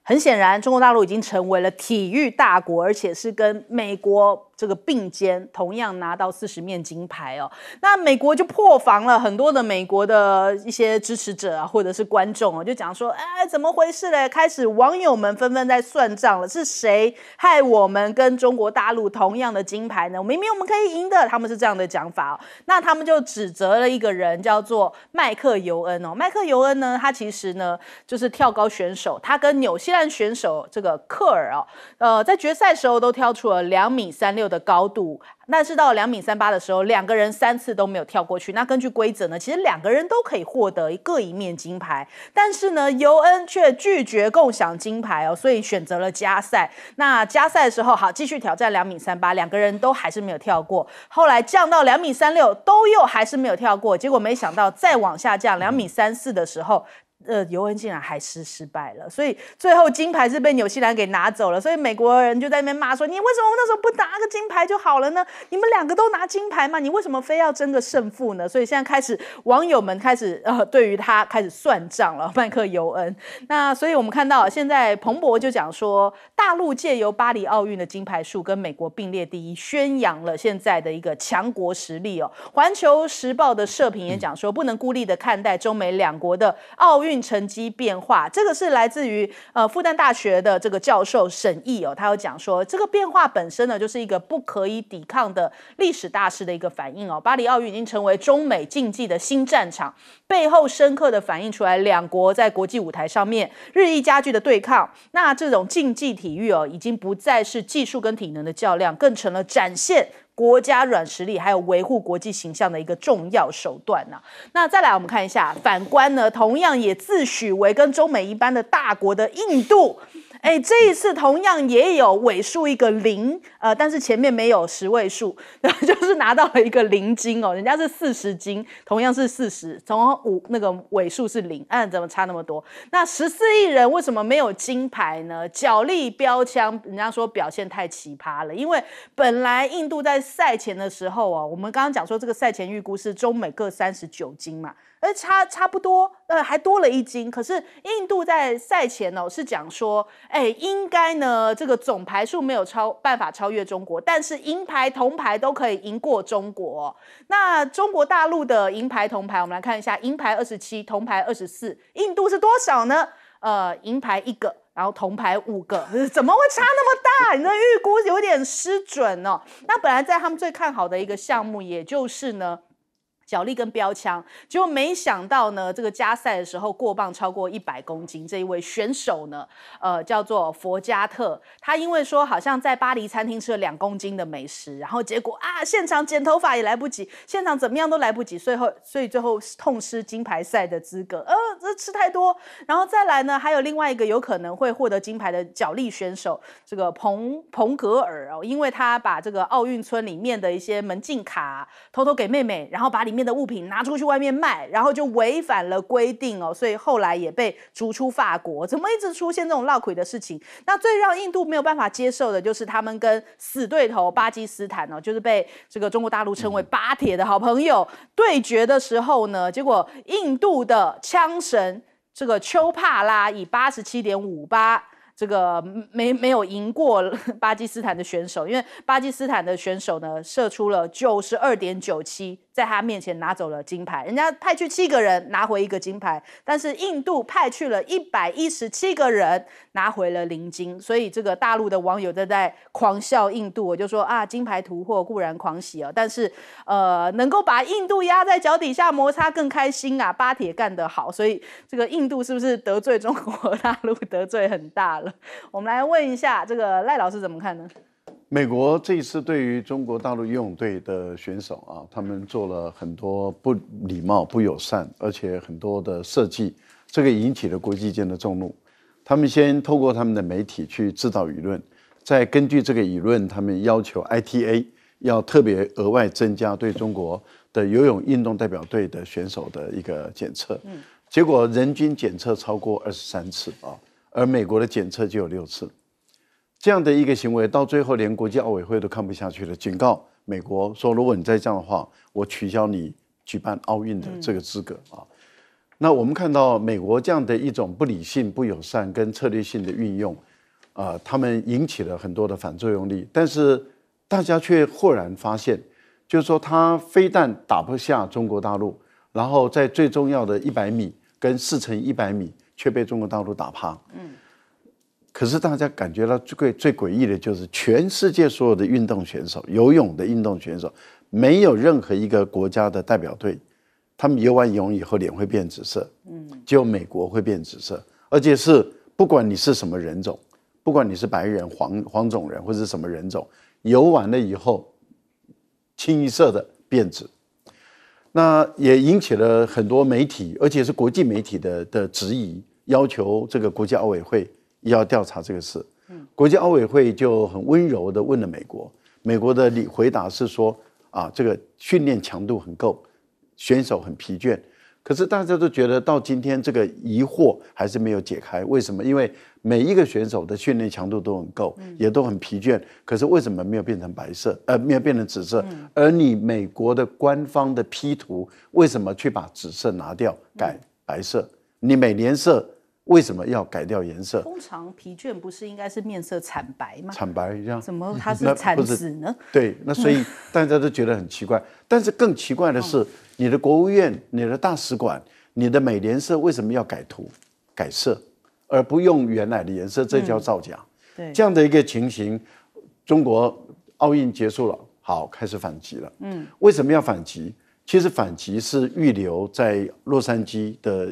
很显然，中国大陆已经成为了体育大国，而且是跟美国。这个并肩同样拿到四十面金牌哦，那美国就破防了，很多的美国的一些支持者啊，或者是观众哦，就讲说，哎，怎么回事嘞？开始网友们纷纷在算账了，是谁害我们跟中国大陆同样的金牌呢？明明我们可以赢的，他们是这样的讲法哦。那他们就指责了一个人，叫做麦克尤恩哦。麦克尤恩呢，他其实呢就是跳高选手，他跟纽西兰选手这个克尔哦，呃，在决赛时候都跳出了两米三六。的高度，那是到两米三八的时候，两个人三次都没有跳过去。那根据规则呢，其实两个人都可以获得各一面金牌，但是呢，尤恩却拒绝共享金牌哦，所以选择了加赛。那加赛的时候，好继续挑战两米三八，两个人都还是没有跳过。后来降到两米三六，都又还是没有跳过。结果没想到再往下降两米三四的时候。呃，尤恩竟然还是失败了，所以最后金牌是被纽西兰给拿走了。所以美国人就在那边骂说：“你为什么那时候不拿个金牌就好了呢？你们两个都拿金牌嘛，你为什么非要争个胜负呢？”所以现在开始，网友们开始呃，对于他开始算账了。麦克尤恩。那所以我们看到现在，彭博就讲说，大陆借由巴黎奥运的金牌数跟美国并列第一，宣扬了现在的一个强国实力哦。环球时报的社评也讲说，不能孤立的看待中美两国的奥运。运成绩变化，这个是来自于呃复旦大学的这个教授沈毅哦，他有讲说，这个变化本身呢，就是一个不可以抵抗的历史大势的一个反应哦。巴黎奥运已经成为中美竞技的新战场，背后深刻的反映出来，两国在国际舞台上面日益加剧的对抗。那这种竞技体育哦，已经不再是技术跟体能的较量，更成了展现。国家软实力还有维护国际形象的一个重要手段呢。那再来，我们看一下，反观呢，同样也自诩为跟中美一般的大国的印度。哎，这一次同样也有尾数一个零，呃，但是前面没有十位数，就是拿到了一个零金哦，人家是四十金，同样是四十，从五那个尾数是零，嗯，怎么差那么多？那十四亿人为什么没有金牌呢？脚力标枪，人家说表现太奇葩了，因为本来印度在赛前的时候啊，我们刚刚讲说这个赛前预估是中美各三十九金嘛。哎，差差不多，呃，还多了一斤。可是印度在赛前哦是讲说，哎，应该呢这个总牌数没有超，办法超越中国，但是银牌、铜牌都可以赢过中国。那中国大陆的银牌、铜牌，我们来看一下，银牌二十七，铜牌二十四，印度是多少呢？呃，银牌一个，然后铜牌五个，怎么会差那么大？你的预估有点失准哦。那本来在他们最看好的一个项目，也就是呢。脚力跟标枪，结果没想到呢，这个加赛的时候过磅超过一百公斤，这一位选手呢，呃，叫做佛加特，他因为说好像在巴黎餐厅吃了两公斤的美食，然后结果啊，现场剪头发也来不及，现场怎么样都来不及，最后所以最后痛失金牌赛的资格，呃，这吃太多，然后再来呢，还有另外一个有可能会获得金牌的脚力选手，这个彭彭格尔哦，因为他把这个奥运村里面的一些门禁卡偷偷给妹妹，然后把里面。的物品拿出去外面卖，然后就违反了规定哦，所以后来也被逐出法国。怎么一直出现这种闹鬼的事情？那最让印度没有办法接受的就是他们跟死对头巴基斯坦哦，就是被这个中国大陆称为巴铁的好朋友对决的时候呢，结果印度的枪神这个丘帕拉以八十七点五八。这个没没有赢过巴基斯坦的选手，因为巴基斯坦的选手呢，射出了九十二点九七，在他面前拿走了金牌。人家派去七个人拿回一个金牌，但是印度派去了一百一十七个人拿回了零金。所以这个大陆的网友正在狂笑印度。我就说啊，金牌图货固然狂喜哦，但是呃，能够把印度压在脚底下摩擦更开心啊。巴铁干得好，所以这个印度是不是得罪中国 大陆得罪很大了？我们来问一下，这个赖老师怎么看呢？美国这一次对于中国大陆游泳队的选手啊，他们做了很多不礼貌、不友善，而且很多的设计，这个引起了国际间的众怒。他们先透过他们的媒体去制造舆论，再根据这个舆论，他们要求 ITA 要特别额外增加对中国的游泳运动代表队的选手的一个检测，嗯，结果人均检测超过二十三次啊。而美国的检测就有六次，这样的一个行为，到最后连国际奥委会都看不下去了，警告美国说：如果你再这样的话，我取消你举办奥运的这个资格啊！那我们看到美国这样的一种不理性、不友善跟策略性的运用，呃，他们引起了很多的反作用力，但是大家却豁然发现，就是说他非但打不下中国大陆，然后在最重要的一百米跟四乘一百米。却被中国大陆打趴。嗯，可是大家感觉到最最诡异的就是，全世界所有的运动选手，游泳的运动选手，没有任何一个国家的代表队，他们游完泳以后脸会变紫色。嗯，只有美国会变紫色，而且是不管你是什么人种，不管你是白人、黄黄种人或者是什么人种，游完了以后，清一色的变紫。那也引起了很多媒体，而且是国际媒体的的质疑，要求这个国家奥委会要调查这个事。国家奥委会就很温柔的问了美国，美国的理回答是说啊，这个训练强度很够，选手很疲倦。可是大家都觉得到今天这个疑惑还是没有解开，为什么？因为每一个选手的训练强度都很够，也都很疲倦。可是为什么没有变成白色？呃，没有变成紫色？而你美国的官方的 P 图，为什么去把紫色拿掉改白色？你美联社为什么要改掉颜色？通常疲倦不是应该是面色惨白吗？惨白这样，怎么它是惨紫呢？对，那所以 大家都觉得很奇怪。但是更奇怪的是，你的国务院、你的大使馆、你的美联社为什么要改图、改色，而不用原来的颜色？这叫造假。对，这样的一个情形，中国奥运结束了，好，开始反击了。嗯，为什么要反击？其实反击是预留在洛杉矶的。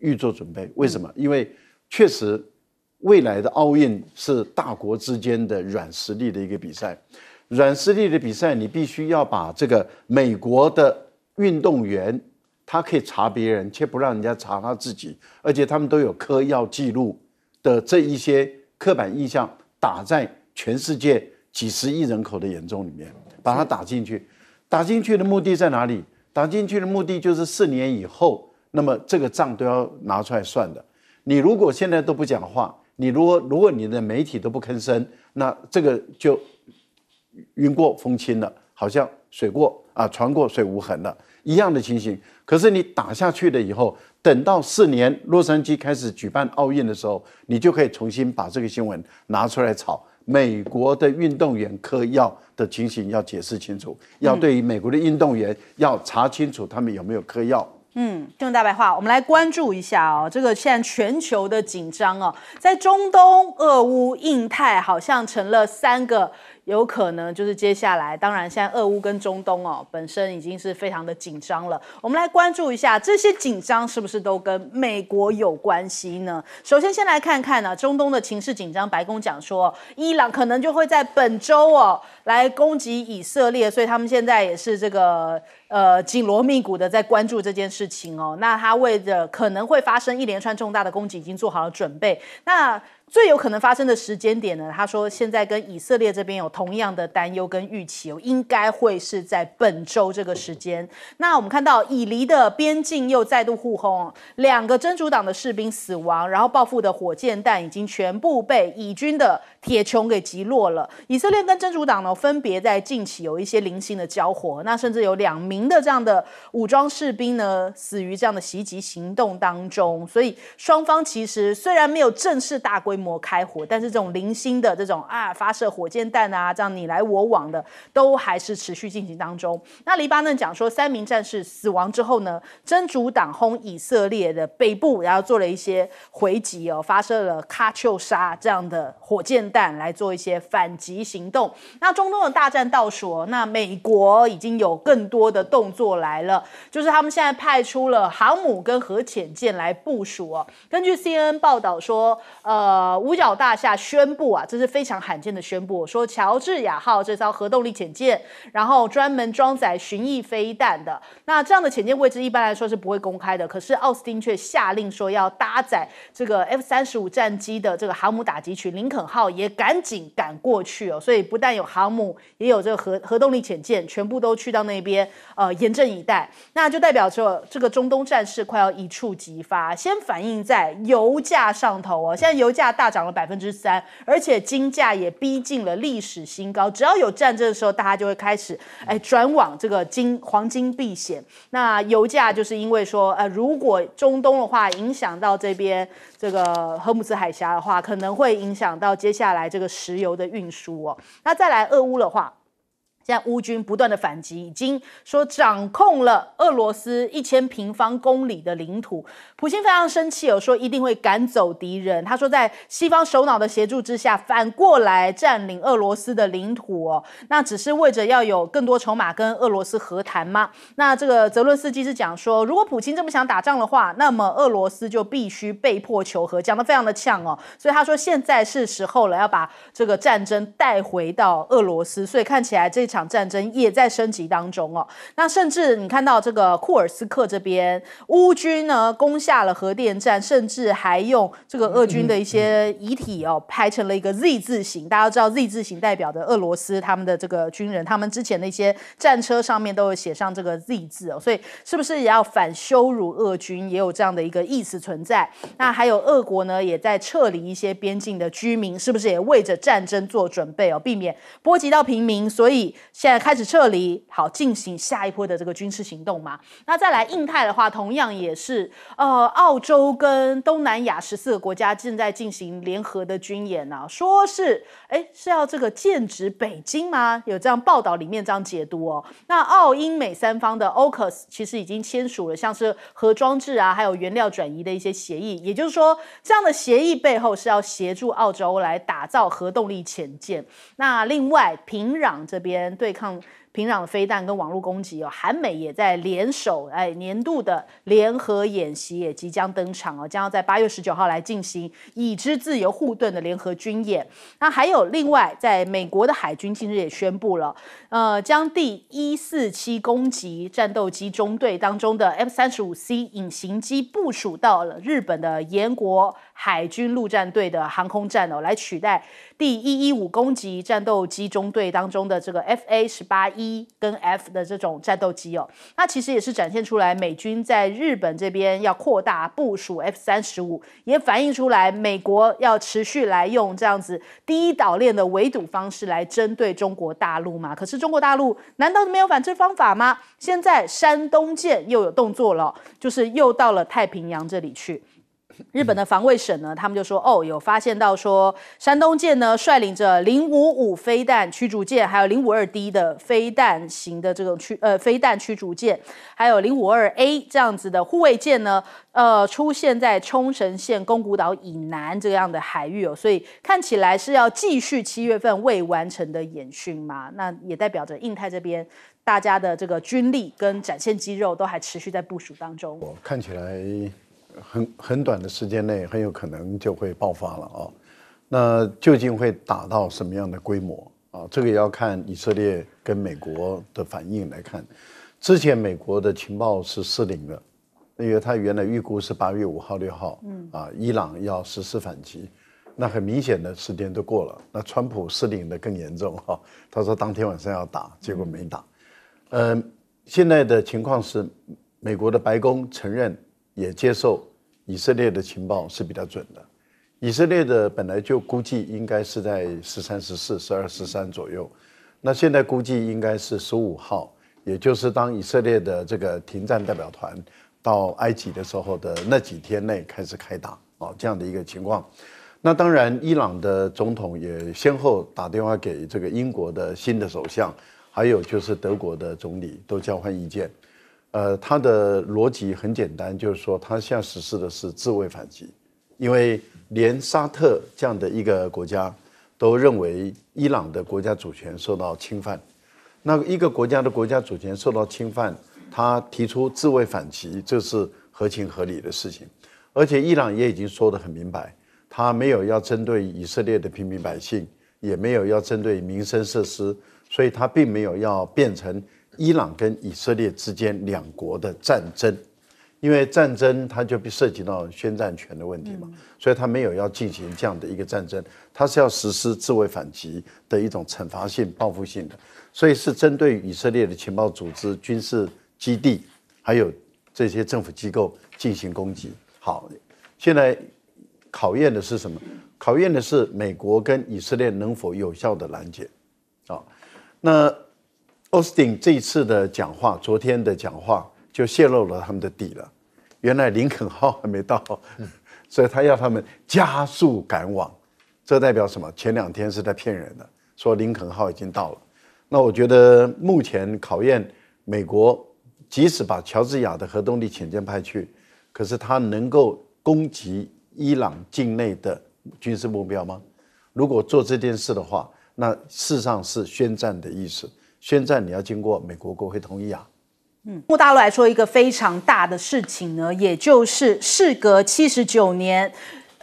预做准备，为什么？因为确实，未来的奥运是大国之间的软实力的一个比赛。软实力的比赛，你必须要把这个美国的运动员，他可以查别人，却不让人家查他自己，而且他们都有嗑药记录的这一些刻板印象打在全世界几十亿人口的眼中里面，把它打进去。打进去的目的在哪里？打进去的目的就是四年以后。那么这个账都要拿出来算的。你如果现在都不讲话，你如果如果你的媒体都不吭声，那这个就云过风清了，好像水过啊，船过水无痕了一样的情形。可是你打下去了以后，等到四年洛杉矶开始举办奥运的时候，你就可以重新把这个新闻拿出来炒。美国的运动员嗑药的情形要解释清楚，要对美国的运动员要查清楚他们有没有嗑药。嗯，用大白话，我们来关注一下哦。这个现在全球的紧张哦，在中东、俄乌、印太，好像成了三个。有可能就是接下来，当然现在俄乌跟中东哦本身已经是非常的紧张了。我们来关注一下这些紧张是不是都跟美国有关系呢？首先先来看看呢，中东的情势紧张，白宫讲说伊朗可能就会在本周哦来攻击以色列，所以他们现在也是这个呃紧锣密鼓的在关注这件事情哦。那他为着可能会发生一连串重大的攻击，已经做好了准备。那最有可能发生的时间点呢？他说，现在跟以色列这边有同样的担忧跟预期，应该会是在本周这个时间。那我们看到以黎的边境又再度互轰，两个真主党的士兵死亡，然后报复的火箭弹已经全部被以军的。铁穹给击落了。以色列跟真主党呢，分别在近期有一些零星的交火，那甚至有两名的这样的武装士兵呢死于这样的袭击行动当中。所以双方其实虽然没有正式大规模开火，但是这种零星的这种啊发射火箭弹啊，这样你来我往的都还是持续进行当中。那黎巴嫩讲说，三名战士死亡之后呢，真主党轰以色列的北部，然后做了一些回击哦，发射了喀秋莎这样的火箭。弹来做一些反击行动。那中东的大战倒数，那美国已经有更多的动作来了，就是他们现在派出了航母跟核潜舰来部署哦。根据 CNN 报道说，呃，五角大厦宣布啊，这是非常罕见的宣布，说乔治亚号这艘核动力潜舰，然后专门装载巡弋飞弹的。那这样的潜舰位置一般来说是不会公开的，可是奥斯汀却下令说要搭载这个 F 三十五战机的这个航母打击群林肯号也。赶紧赶过去哦，所以不但有航母，也有这个核核动力潜舰，全部都去到那边，呃，严阵以待。那就代表说，这个中东战事快要一触即发，先反映在油价上头哦。现在油价大涨了百分之三，而且金价也逼近了历史新高。只要有战争的时候，大家就会开始哎转往这个金黄金避险。那油价就是因为说，呃，如果中东的话影响到这边这个霍姆斯海峡的话，可能会影响到接下来。下来这个石油的运输哦，那再来俄乌的话，现在乌军不断的反击，已经说掌控了俄罗斯一千平方公里的领土。普京非常生气，有说一定会赶走敌人。他说，在西方首脑的协助之下，反过来占领俄罗斯的领土哦，那只是为着要有更多筹码跟俄罗斯和谈吗？那这个泽伦斯基是讲说，如果普京这么想打仗的话，那么俄罗斯就必须被迫求和，讲得非常的呛哦。所以他说，现在是时候了，要把这个战争带回到俄罗斯。所以看起来这场战争也在升级当中哦。那甚至你看到这个库尔斯克这边，乌军呢攻。下了核电站，甚至还用这个俄军的一些遗体哦，拍成了一个 Z 字形。大家知道 Z 字形代表的俄罗斯他们的这个军人，他们之前的一些战车上面都有写上这个 Z 字哦，所以是不是也要反羞辱俄军，也有这样的一个意思存在？那还有俄国呢，也在撤离一些边境的居民，是不是也为着战争做准备哦，避免波及到平民？所以现在开始撤离，好进行下一波的这个军事行动嘛？那再来印太的话，同样也是呃。澳洲跟东南亚十四个国家正在进行联合的军演呢，说是哎是要这个剑指北京吗？有这样报道，里面这样解读哦。那澳英美三方的 Ocus 其实已经签署了像是核装置啊，还有原料转移的一些协议，也就是说，这样的协议背后是要协助澳洲来打造核动力潜舰。那另外，平壤这边对抗。平壤的飞弹跟网络攻击，哦，韩美也在联手，哎，年度的联合演习也即将登场哦，将要在八月十九号来进行“已知自由护盾”的联合军演。那还有另外，在美国的海军近日也宣布了，呃，将第一四七攻击战斗机中队当中的 F 三十五 C 隐形机部署到了日本的岩国。海军陆战队的航空战哦，来取代第一一五攻击战斗机中队当中的这个 FA-18E 跟 F 的这种战斗机哦，那其实也是展现出来美军在日本这边要扩大部署 F-35，也反映出来美国要持续来用这样子第一岛链的围堵方式来针对中国大陆嘛。可是中国大陆难道没有反制方法吗？现在山东舰又有动作了，就是又到了太平洋这里去。日本的防卫省呢，他们就说哦，有发现到说，山东舰呢率领着零五五飞弹驱逐舰，还有零五二 D 的飞弹型的这种驱呃飞弹驱逐舰，还有零五二 A 这样子的护卫舰呢，呃，出现在冲绳县宫古岛以南这样的海域哦，所以看起来是要继续七月份未完成的演训嘛？那也代表着印太这边大家的这个军力跟展现肌肉都还持续在部署当中。我看起来。很很短的时间内，很有可能就会爆发了啊！那究竟会打到什么样的规模啊？这个要看以色列跟美国的反应来看。之前美国的情报是失灵的，因为他原来预估是八月五号六号啊，伊朗要实施反击。那很明显的，时间都过了。那川普失灵的更严重哈，他说当天晚上要打，结果没打。呃，现在的情况是，美国的白宫承认。也接受以色列的情报是比较准的，以色列的本来就估计应该是在十三、十四、十二、十三左右，那现在估计应该是十五号，也就是当以色列的这个停战代表团到埃及的时候的那几天内开始开打啊这样的一个情况。那当然，伊朗的总统也先后打电话给这个英国的新的首相，还有就是德国的总理，都交换意见。呃，他的逻辑很简单，就是说，他现在实施的是自卫反击，因为连沙特这样的一个国家都认为伊朗的国家主权受到侵犯，那一个国家的国家主权受到侵犯，他提出自卫反击，这是合情合理的事情。而且伊朗也已经说得很明白，他没有要针对以色列的平民百姓，也没有要针对民生设施，所以他并没有要变成。伊朗跟以色列之间两国的战争，因为战争它就涉及到宣战权的问题嘛，所以它没有要进行这样的一个战争，它是要实施自卫反击的一种惩罚性、报复性的，所以是针对以色列的情报组织、军事基地，还有这些政府机构进行攻击。好，现在考验的是什么？考验的是美国跟以色列能否有效的拦截。啊，那。奥斯汀这次的讲话，昨天的讲话就泄露了他们的底了。原来林肯号还没到，所以他要他们加速赶往。这代表什么？前两天是在骗人的，说林肯号已经到了。那我觉得目前考验美国，即使把乔治亚的核动力潜舰派去，可是他能够攻击伊朗境内的军事目标吗？如果做这件事的话，那事实上是宣战的意思。现在你要经过美国国会同意啊。嗯，对大陆来说，一个非常大的事情呢，也就是事隔七十九年。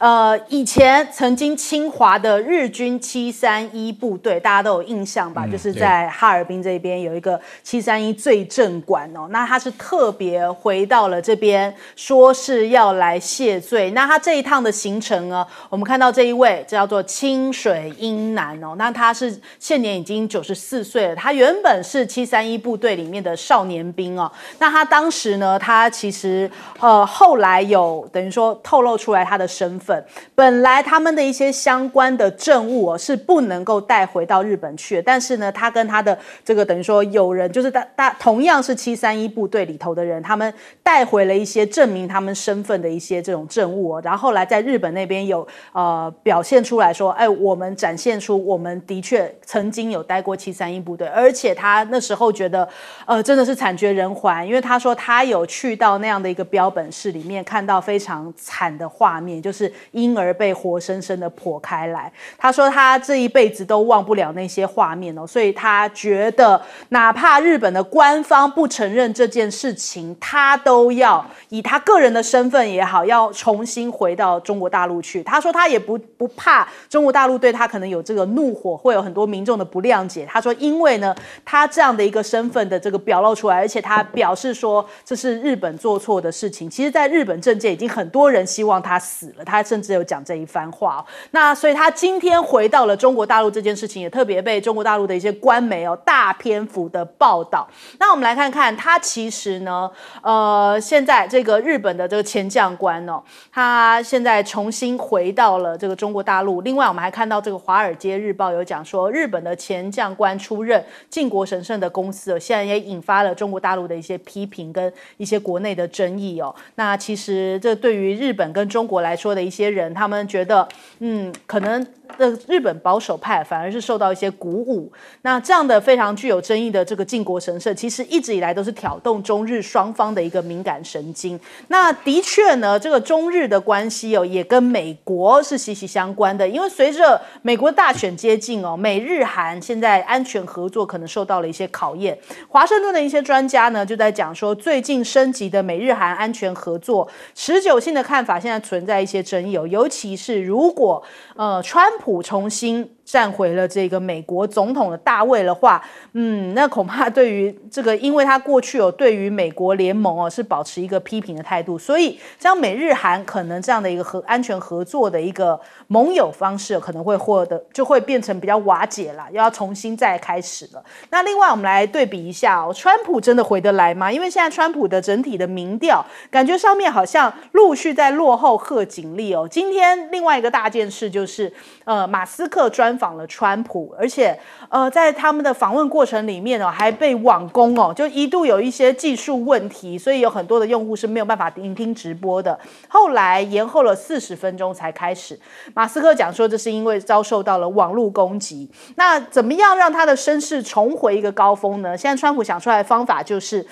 呃，以前曾经侵华的日军七三一部队，大家都有印象吧？就是在哈尔滨这边有一个七三一罪证馆哦。那他是特别回到了这边，说是要来谢罪。那他这一趟的行程呢，我们看到这一位，这叫做清水英男哦。那他是现年已经九十四岁了。他原本是七三一部队里面的少年兵哦。那他当时呢，他其实呃后来有等于说透露出来他的身份。本来他们的一些相关的证物哦是不能够带回到日本去的，但是呢，他跟他的这个等于说有人就是大大同样是七三一部队里头的人，他们带回了一些证明他们身份的一些这种证物哦，然后来在日本那边有呃表现出来说，哎，我们展现出我们的确曾经有待过七三一部队，而且他那时候觉得呃真的是惨绝人寰，因为他说他有去到那样的一个标本室里面看到非常惨的画面，就是。婴儿被活生生的剖开来，他说他这一辈子都忘不了那些画面哦，所以他觉得哪怕日本的官方不承认这件事情，他都要以他个人的身份也好，要重新回到中国大陆去。他说他也不不怕中国大陆对他可能有这个怒火，会有很多民众的不谅解。他说，因为呢，他这样的一个身份的这个表露出来，而且他表示说这是日本做错的事情。其实，在日本政界已经很多人希望他死了，他。甚至有讲这一番话哦，那所以他今天回到了中国大陆这件事情也特别被中国大陆的一些官媒哦大篇幅的报道。那我们来看看，他其实呢，呃，现在这个日本的这个前将官哦，他现在重新回到了这个中国大陆。另外，我们还看到这个《华尔街日报》有讲说，日本的前将官出任靖国神圣的公司哦，现在也引发了中国大陆的一些批评跟一些国内的争议哦。那其实这对于日本跟中国来说的一。些人，他们觉得，嗯，可能。的日本保守派反而是受到一些鼓舞。那这样的非常具有争议的这个靖国神社，其实一直以来都是挑动中日双方的一个敏感神经。那的确呢，这个中日的关系哦，也跟美国是息息相关的。因为随着美国大选接近哦，美日韩现在安全合作可能受到了一些考验。华盛顿的一些专家呢，就在讲说，最近升级的美日韩安全合作持久性的看法，现在存在一些争议。尤其是如果呃川。补重新。站回了这个美国总统的大位的话，嗯，那恐怕对于这个，因为他过去有对于美国联盟哦是保持一个批评的态度，所以像美日韩可能这样的一个合安全合作的一个盟友方式，可能会获得就会变成比较瓦解啦，要重新再开始了。那另外我们来对比一下哦，川普真的回得来吗？因为现在川普的整体的民调感觉上面好像陆续在落后贺锦丽哦。今天另外一个大件事就是，呃，马斯克专。访了川普，而且呃，在他们的访问过程里面哦，还被网攻哦，就一度有一些技术问题，所以有很多的用户是没有办法聆听直播的。后来延后了四十分钟才开始。马斯克讲说，这是因为遭受到了网络攻击。那怎么样让他的声势重回一个高峰呢？现在川普想出来的方法就是。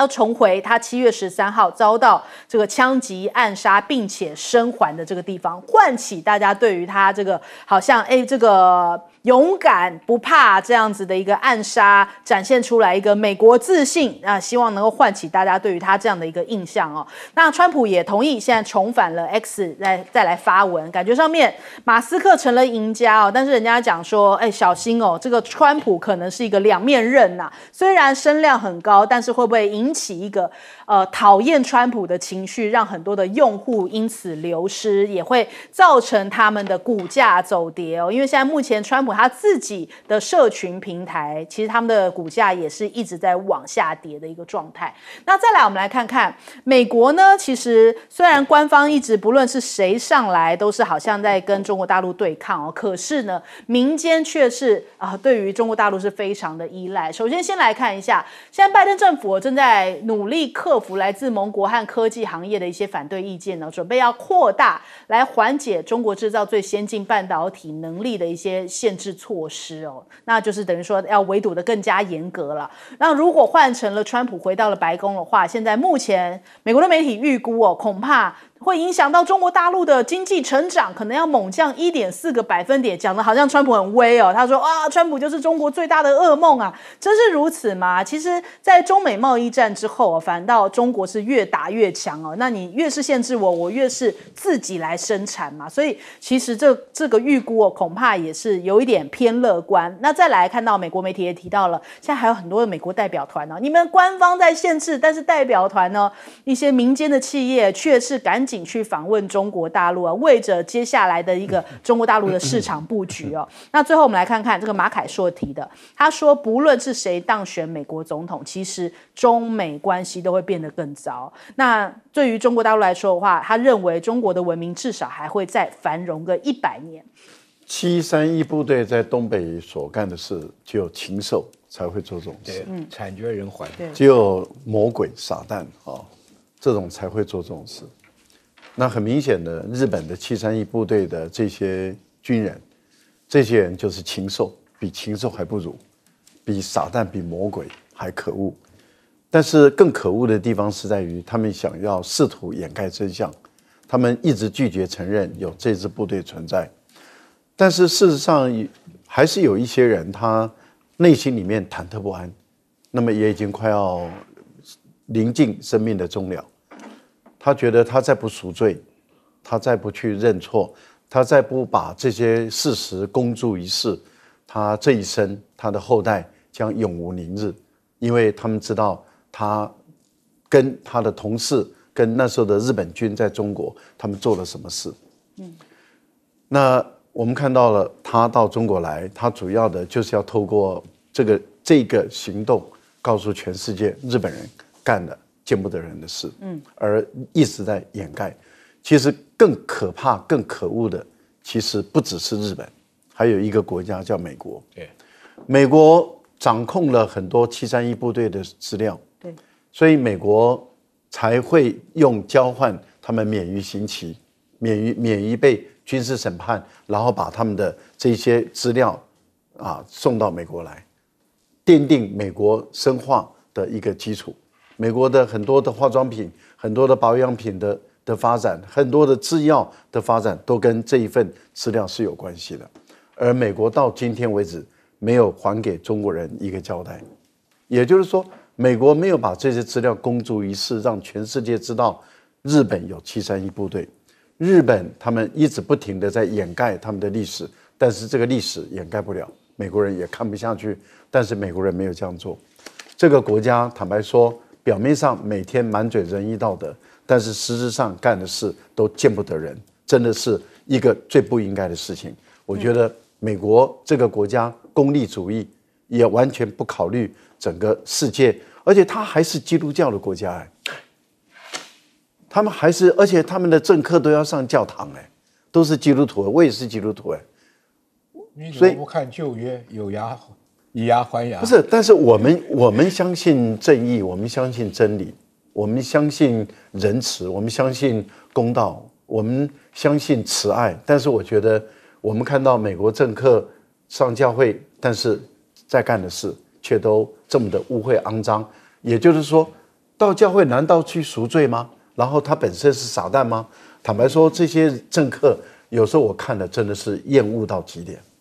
要重回他七月十三号遭到这个枪击暗杀并且生还的这个地方，唤起大家对于他这个好像哎这个。勇敢不怕这样子的一个暗杀，展现出来一个美国自信啊，希望能够唤起大家对于他这样的一个印象哦。那川普也同意，现在重返了 X，再再来发文，感觉上面马斯克成了赢家哦。但是人家讲说，哎，小心哦，这个川普可能是一个两面刃呐，虽然声量很高，但是会不会引起一个？呃，讨厌川普的情绪，让很多的用户因此流失，也会造成他们的股价走跌哦。因为现在目前川普他自己的社群平台，其实他们的股价也是一直在往下跌的一个状态。那再来，我们来看看美国呢，其实虽然官方一直不论是谁上来，都是好像在跟中国大陆对抗哦，可是呢，民间却是啊，对于中国大陆是非常的依赖。首先，先来看一下，现在拜登政府正在努力克。来自盟国和科技行业的一些反对意见呢，准备要扩大来缓解中国制造最先进半导体能力的一些限制措施哦，那就是等于说要围堵的更加严格了。那如果换成了川普回到了白宫的话，现在目前美国的媒体预估哦，恐怕。会影响到中国大陆的经济成长，可能要猛降一点四个百分点。讲的好像川普很威哦，他说啊，川普就是中国最大的噩梦啊，真是如此吗？其实，在中美贸易战之后反倒中国是越打越强哦。那你越是限制我，我越是自己来生产嘛。所以，其实这这个预估哦，恐怕也是有一点偏乐观。那再来看到美国媒体也提到了，现在还有很多的美国代表团呢，你们官方在限制，但是代表团呢，一些民间的企业却是赶紧。去访问中国大陆啊，为着接下来的一个中国大陆的市场布局哦。那最后我们来看看这个马凯硕提的，他说，不论是谁当选美国总统，其实中美关系都会变得更糟。那对于中国大陆来说的话，他认为中国的文明至少还会再繁荣个一百年。七三一部队在东北所干的事，只有禽兽才会做这种事，惨绝人寰，只有魔鬼傻蛋啊，这种才会做这种事。那很明显的，日本的七三一部队的这些军人，这些人就是禽兽，比禽兽还不如，比傻蛋、比魔鬼还可恶。但是更可恶的地方是在于，他们想要试图掩盖真相，他们一直拒绝承认有这支部队存在。但是事实上，还是有一些人他内心里面忐忑不安，那么也已经快要临近生命的终了。他觉得他再不赎罪，他再不去认错，他再不把这些事实公诸于世，他这一生，他的后代将永无宁日，因为他们知道他跟他的同事，跟那时候的日本军在中国，他们做了什么事。嗯，那我们看到了他到中国来，他主要的就是要透过这个这个行动，告诉全世界日本人干的。见不得人的事，嗯，而一直在掩盖。其实更可怕、更可恶的，其实不只是日本，还有一个国家叫美国。对，美国掌控了很多七三一部队的资料。对，所以美国才会用交换，他们免于刑期，免于免于被军事审判，然后把他们的这些资料啊送到美国来，奠定美国生化的一个基础。美国的很多的化妆品、很多的保养品的的发展，很多的制药的发展都跟这一份资料是有关系的。而美国到今天为止没有还给中国人一个交代，也就是说，美国没有把这些资料公诸于世，让全世界知道日本有七三一部队。日本他们一直不停的在掩盖他们的历史，但是这个历史掩盖不了，美国人也看不下去，但是美国人没有这样做。这个国家坦白说。表面上每天满嘴仁义道德，但是实质上干的事都见不得人，真的是一个最不应该的事情。我觉得美国这个国家功利主义，也完全不考虑整个世界，而且他还是基督教的国家哎，他们还是，而且他们的政客都要上教堂哎，都是基督徒，我也是基督徒哎，所以不看旧约有牙。以牙还牙不是，但是我们我们相信正义，我们相信真理，我们相信仁慈，我们相信公道，我们相信慈爱。但是我觉得，我们看到美国政客上教会，但是在干的事却都这么的污秽肮脏。也就是说，到教会难道去赎罪吗？然后他本身是傻蛋吗？坦白说，这些政客有时候我看的真的是厌恶到极点。